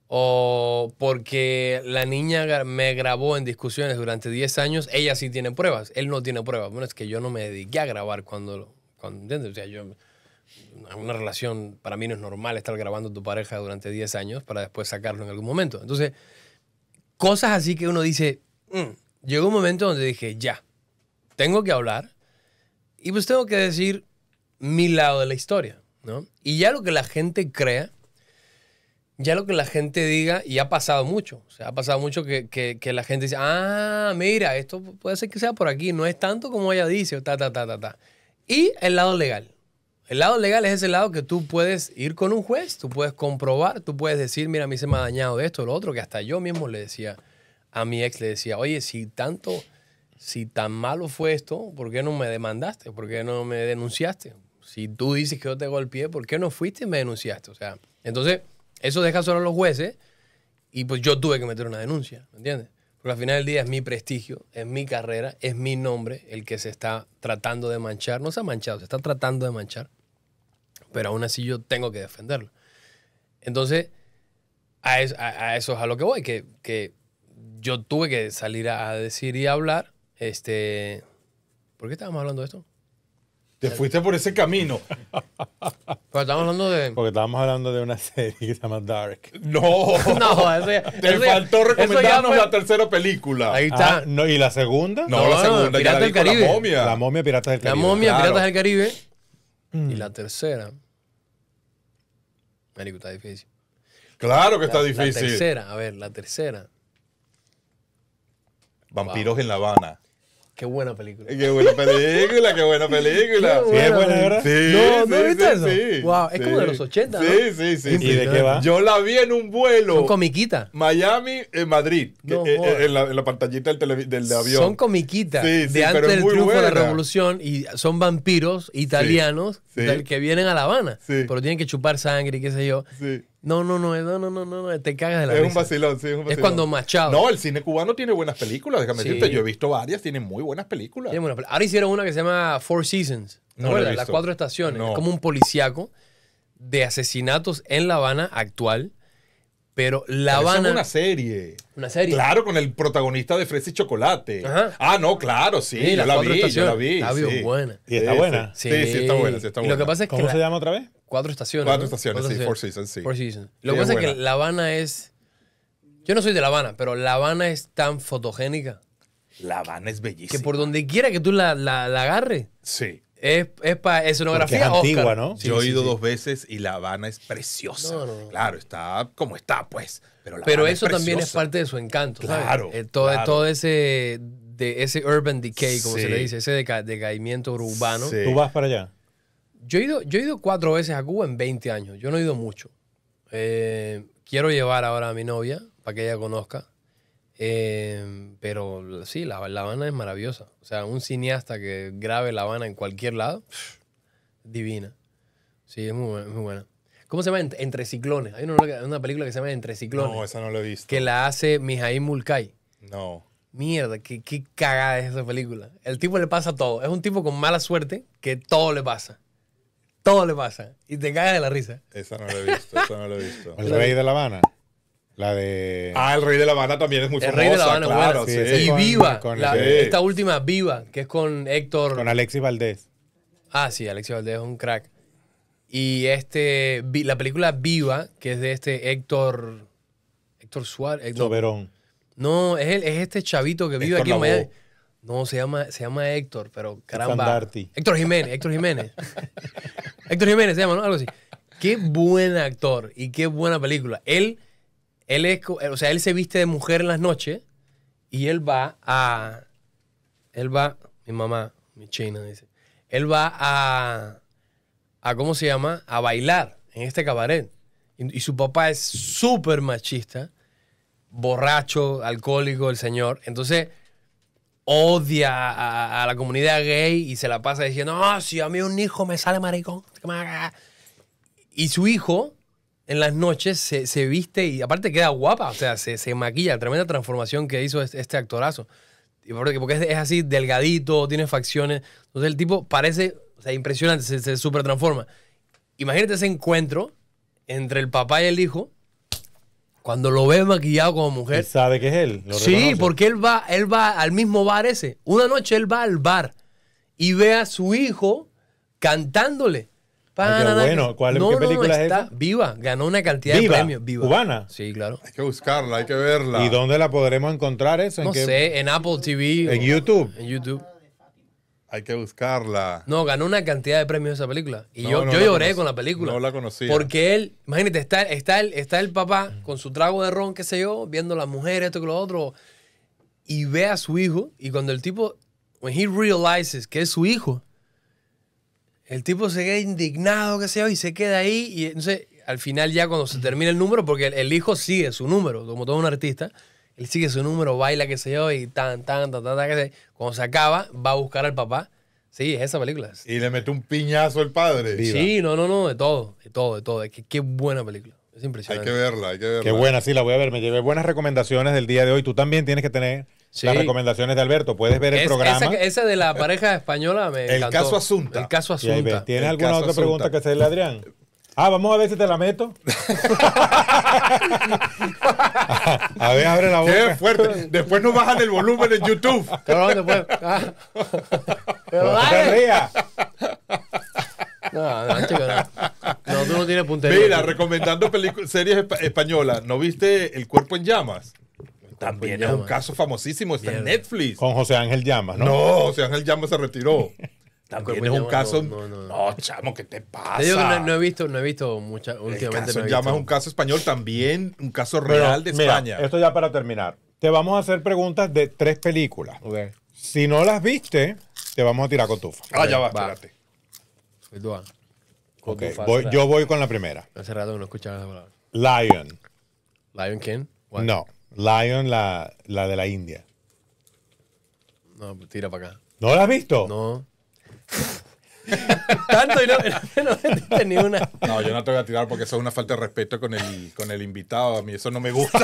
O porque la niña me grabó en discusiones durante 10 años, ella sí tiene pruebas, él no tiene pruebas. Bueno, es que yo no me dediqué a grabar cuando, cuando ¿entiendes? O sea, yo, una relación para mí no es normal estar grabando a tu pareja durante 10 años para después sacarlo en algún momento. Entonces, cosas así que uno dice, mm, llegó un momento donde dije, ya, tengo que hablar y pues tengo que decir mi lado de la historia, ¿no? Y ya lo que la gente crea, ya lo que la gente diga, y ha pasado mucho, se ha pasado mucho que, la gente dice, ah, mira, esto puede ser que sea por aquí, no es tanto como ella dice, ta, ta, ta, ta, ta. Y el lado legal. El lado legal es ese lado que tú puedes ir con un juez, tú puedes comprobar, tú puedes decir, mira, a mí se me ha dañado esto, lo otro, que hasta yo mismo le decía a mi ex, le decía, oye, si tanto, si tan malo fue esto, ¿por qué no me demandaste? ¿Por qué no me denunciaste? si tú dices que yo te golpeé, ¿por qué no fuiste y me denunciaste? O sea, entonces, eso deja solo a los jueces y pues yo tuve que meter una denuncia, ¿me entiendes? Porque al final del día es mi prestigio, es mi carrera, es mi nombre el que se está tratando de manchar. No se ha manchado, se está tratando de manchar. Pero aún así yo tengo que defenderlo. Entonces, a, eso, a, es a lo que voy, que, yo tuve que salir a, decir y hablar. Este, ¿Por qué estábamos hablando de esto? Te fuiste por ese camino. Pero estamos hablando de. Porque estábamos hablando de una serie que se llama Dark. No. no, eso Te faltó recomendarnos la tercera película. Ahí está. Ah, ¿Y la segunda? No, la segunda. Piratas del Caribe. La momia. La Piratas del Caribe. La momia, Piratas del Caribe. Y mm. la tercera. Marico, está difícil. Claro que está difícil. La tercera, a ver, la tercera. Vampiros en La Habana. Qué buena película. Qué buena película, qué buena película. Qué buena, sí, es buena, no, ¿no eso? Sí, wow, es como de los 80, ¿no? Sí, sí, sí. ¿Y de qué va? Yo la vi en un vuelo. Son comiquitas. Miami, en Madrid. Eh, eh, en, la, pantallita del, del avión. Son comiquitas. Sí, sí, de antes del triunfo de la revolución. Y son vampiros italianos del que vienen a La Habana. Pero tienen que chupar sangre y qué sé yo. Sí. No, no, no, no, no, no, no, te cagas de la es Un vacilón, sí, es un vacilón, Es cuando Machado. No, el cine cubano tiene buenas películas, déjame decirte. Yo he visto varias, tiene muy buenas películas. ahora hicieron una que se llama Four Seasons. No, no la Las cuatro estaciones. Es como un policíaco de asesinatos en La Habana actual. Pero La Habana. es una serie. Una serie. Claro, con el protagonista de Fresa y Chocolate. Ajá. Ah, no, claro, sí. yo, la vi, yo la vi, la Está buena. Y está buena. Sí, sí, está buena. Sí, está buena. lo que pasa es ¿Cómo se llama otra vez? cuatro estaciones. Cuatro estaciones, sí, Four Seasons, sí. Four Seasons. Lo que pasa es, que La Habana es. Yo no soy de La Habana, pero La Habana es tan fotogénica. La Habana es bellísima. Que por donde quiera que tú la, la, la agarres. Sí. Es, es para escenografía es antigua, ¿no? Yo he ido dos veces y La Habana es preciosa. claro, está como está, pues. Pero, eso también es parte de su encanto. Claro. Eh, todo, todo ese de ese urban decay, como se le dice, ese decaimiento urbano. ¿Tú vas para allá? Yo he, ido, yo he ido cuatro veces a Cuba en 20 años. Yo no he ido mucho. Eh, quiero llevar ahora a mi novia para que ella conozca. Eh, pero sí, la, Habana es maravillosa. O sea, un cineasta que grabe La Habana en cualquier lado, divina. Sí, es muy, buena. ¿Cómo se llama? Entre ciclones. Hay una, película que se llama Entre ciclones. No, esa no la he visto. Que la hace Mijaín Mulcay. No. Mierda, qué, qué cagada es esa película. El tipo le pasa todo. Es un tipo con mala suerte que todo le pasa. Todo le pasa. Y te cagas de la risa. Eso no lo he visto, esa no la he visto. El rey de La Habana. La de. Ah, el Rey de la Habana también es muy el Rey de la Habana, claro, Y Viva, esta última, Viva, que es con Héctor. Con Alexis Valdés. Ah, sí, Alexis Valdés es un crack. Y este, la película Viva, que es de este Héctor. Héctor Suárez. Héctor, eh, No, es, el, es este chavito que vive aquí en Miami. No, se llama, se llama Héctor, pero caramba. Héctor Jiménez, Héctor Jiménez. Héctor Jiménez se llama, ¿no? Algo así. Qué buen actor y qué buena película. Él, él o sea, él se viste de mujer en las noches y él va a, él va, mi mamá, mi china dice, él va a, a ¿cómo se llama? A bailar en este cabaret. Y, y su papá es súper machista, borracho, alcohólico, el señor. Entonces odia a, la comunidad gay y se la pasa diciendo, no, ah, si a mí un hijo me sale maricón. Y su hijo en las noches se, viste y aparte queda guapa, o sea, se, se, maquilla, tremenda transformación que hizo este, este actorazo. Porque es, así, delgadito, tiene facciones. Entonces el tipo parece, o sea, impresionante, se, se super transforma. Imagínate ese encuentro entre el papá y el hijo cuando lo ve maquillado como mujer. Él sabe que es él. sí, porque él va, él va al mismo bar ese. Una noche él va al bar y ve a su hijo cantándole. qué bueno, ¿cuál qué película es Viva, ganó una cantidad de premios. Viva. ¿Cubana? Sí, claro. Hay que buscarla, hay que verla. ¿Y dónde la podremos encontrar eso? ¿En no sé, en Apple TV. ¿En YouTube? En YouTube. Hay que buscarla. No, ganó una cantidad de premios esa película. Y yo, yo lloré con la película. No la conocía. Porque él, imagínate, está, está, el, está el papá con su trago de ron, qué sé yo, viendo las mujeres, esto que lo otro. Y ve a su hijo. Y cuando el tipo, when he realizes que es su hijo, el tipo se queda indignado, qué sé yo, y se queda ahí. Y entonces, al final, ya cuando se termina el número, porque el, el hijo sigue su número, como todo un artista él sigue su número, baila, qué sé yo, y tan, tan, tan, tan, tan, qué sé Cuando se acaba, va a buscar al papá. Sí, es esa película. Y le mete un piñazo al padre. Sí, no, no, no, de todo, de todo, de todo. qué buena película. Es impresionante. Hay que verla, hay que verla. Qué buena, sí, la voy a ver. Me llevé buenas recomendaciones del día de hoy. Tú también tienes que tener las recomendaciones de Alberto. Puedes ver el programa. Esa, de la pareja española me El caso Asunta. El caso Asunta. ¿Tienes alguna otra pregunta que hacerle, Adrián? Ah, vamos a ver si te la meto. a ver, abre la boca. Qué fuerte. Después nos bajan el volumen en YouTube. Cabrón, después. Ah. Pero No, no, chico, no. No, tú no tienes puntería. Mira, recomendando series españolas. ¿No viste El Cuerpo en Llamas? También es un caso famosísimo, está en Netflix. Con José Ángel Llamas, ¿no? No, José Ángel Llamas se retiró. También es un caso. No, chamo, ¿qué te pasa? no, he visto, no he visto mucha. Últimamente es llamas un caso español también, un caso real de España. esto ya para terminar. Te vamos a hacer preguntas de tres películas. Si no las viste, te vamos a tirar cotufa. Ah, ya va, espérate. Okay, voy, yo voy con la primera. Hace rato no escuchaba esa palabra. Lion. ¿Lion quién? No. Lion, la, la de la India. No, tira para acá. ¿No la has visto? No. Tanto y no, ni una. No, yo no te voy a tirar porque eso es una falta de respeto con el, con el invitado. A mí eso no me gusta.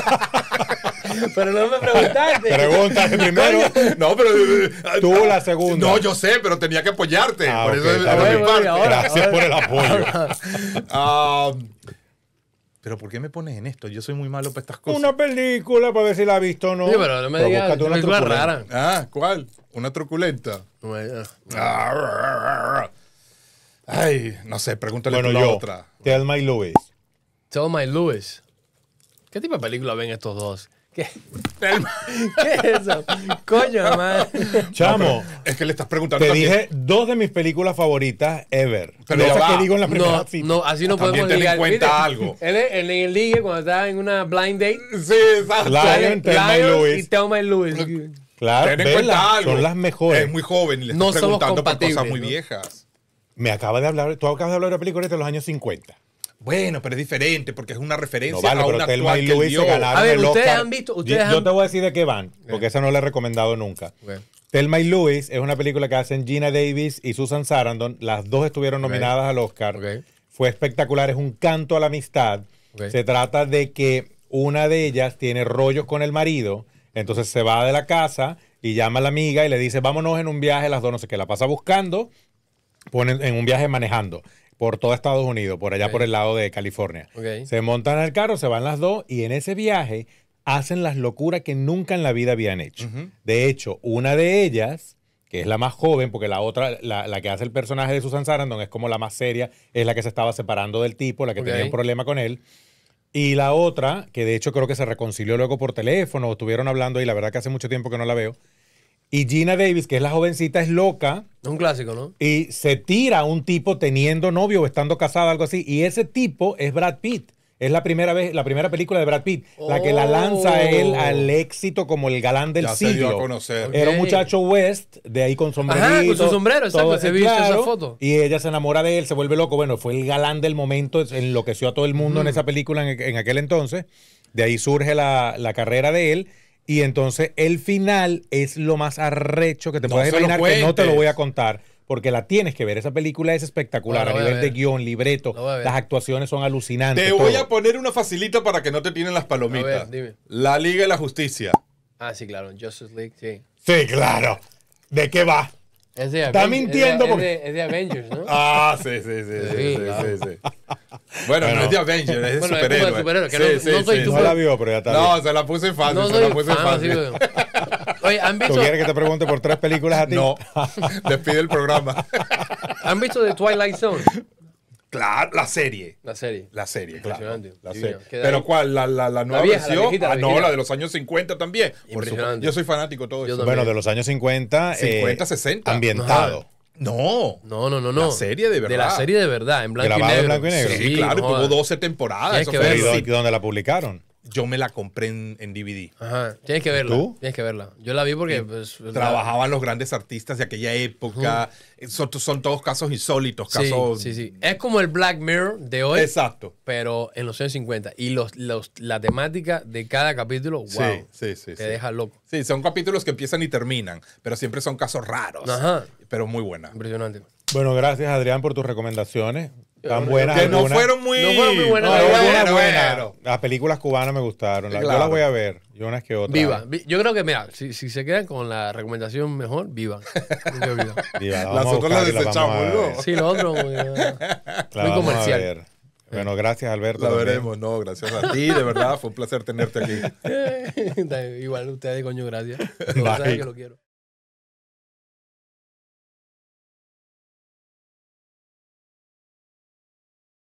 pero no me preguntaste. Preguntas primero. No, pero. Eh, eh, Tú ah, la segunda. No, yo sé, pero tenía que apoyarte. Ah, por eso Gracias por el apoyo. Ah, pero ¿por qué me pones en esto? Yo soy muy malo para estas cosas. Una película para ver si la has visto o no. Sí, pero no me Una película rara. Ah, ¿cuál? una truculenta. Ah, Ay, no sé, pregúntale bueno, la otra. Tell My Lewis. Tell My Lewis. ¿Qué tipo de película ven estos dos? ¿Qué? ¿Qué es eso? Coño, man. Chamo. es que le estás preguntando. Te dije dos de mis películas favoritas ever. Pero esas que digo en la primera no, No, así no podemos algo. En el, en ligue, cuando estaba en una blind date. Sí, exacto. Lion, Lewis. y Tell My Lewis. Claro, Son las mejores. Es muy joven y le no preguntando por cosas muy viejas. Me acaba de hablar, tú acabas de hablar de una película de los años 50. Bueno, pero es diferente porque es una referencia a una y dio. ustedes han visto. yo, te voy a decir de qué van, eh. porque esa no la he recomendado nunca. Telma Thelma y Lewis es una película que hacen Gina Davis y Susan Sarandon. Las dos estuvieron nominadas al Oscar. Fue espectacular, es un canto a la amistad. Se trata de que una de ellas tiene rollos con el marido entonces se va de la casa y llama a la amiga y le dice, vámonos en un viaje, las dos no sé qué. La pasa buscando, ponen en un viaje manejando por todo Estados Unidos, por allá por el lado de California. Se montan al carro, se van las dos y en ese viaje hacen las locuras que nunca en la vida habían hecho. De hecho, una de ellas, que es la más joven, porque la otra, la, que hace el personaje de Susan Sarandon, es como la más seria, es la que se estaba separando del tipo, la que tenía un problema con él. Y la otra, que de hecho creo que se reconcilió luego por teléfono, estuvieron hablando y la verdad que hace mucho tiempo que no la veo. Y Gina Davis, que es la jovencita, es loca. Un clásico, ¿no? Y se tira a un tipo teniendo novio o estando casada, algo así. Y ese tipo es Brad Pitt. Es la primera vez, la primera película de Brad Pitt, la que la lanza él oh. al éxito como el galán del ya siglo. Era un muchacho West, de ahí con sombrerito. Ajá, con su sombrero, exacto. se visto esa foto. Y ella se enamora de él, se vuelve loco. Bueno, fue el galán del momento, enloqueció a todo el mundo en esa película en, aquel entonces. De ahí surge la, carrera de él. Y entonces el final es lo más arrecho que te no puedes imaginar, que no te lo voy a contar porque la tienes que ver. Esa película es espectacular a nivel de guión, libreto. las actuaciones son alucinantes. Te voy a poner una facilita para que no te tienen las palomitas. La Liga de la Justicia. Ah, sí, claro. Justice League, sí. Sí, claro. ¿De qué va? Es de Está mintiendo. Es de, porque... es, de, Avengers, ¿no? Ah, sí, sí, sí. sí, sí, sí, sí Bueno, no es de Avengers, es de bueno, superhéroe. superhéroe que no, soy tú. No la vio, pero ya está. No, se la puse fácil. se la puse fácil. Oye, ¿Tú quieres que te pregunte por tres películas a ti? No. Despide el programa. ¿Han visto de Twilight Zone? Claro, la serie. La serie. La serie, claro. La serie. Pero ¿cuál? ¿La, nueva versión? Ah, no, la de los años 50 también. Impresionante. yo soy fanático de todo esto. eso. Bueno, de los años 50. 50, 60. Ambientado. No. No, no, no, La serie de verdad. De la serie de verdad, en blanco, y, negro. en Sí, claro, tuvo 12 temporadas. Eso fue donde la publicaron yo me la compré en, DVD. Ajá. Tienes que verla. Tienes que verla. Yo la vi porque pues, trabajaban los grandes artistas de aquella época. Eh, son, todos casos insólitos, casos. Sí, sí, Es como el Black Mirror de hoy. Exacto. Pero en los años 50. Y los, la temática de cada capítulo, wow. Sí, sí, sí. Te deja loco. Sí, son capítulos que empiezan y terminan, pero siempre son casos raros. Ajá. Pero muy buena. Impresionante. Bueno, gracias Adrián por tus recomendaciones. Tan eh, buenas. Que no fueron muy, buenas. Las películas cubanas me gustaron. Yo las voy a ver. Yo unas que otras. Viva. Yo creo que, mira, si, si se quedan con la recomendación mejor, viva. viva. las otras las desechamos, ¿no? Sí, lo otro. Muy, comercial. Bueno, gracias Alberto. Lo veremos, no, gracias a ti, de verdad, fue un placer tenerte aquí. Igual ustedes, coño, gracias. sabes que lo quiero.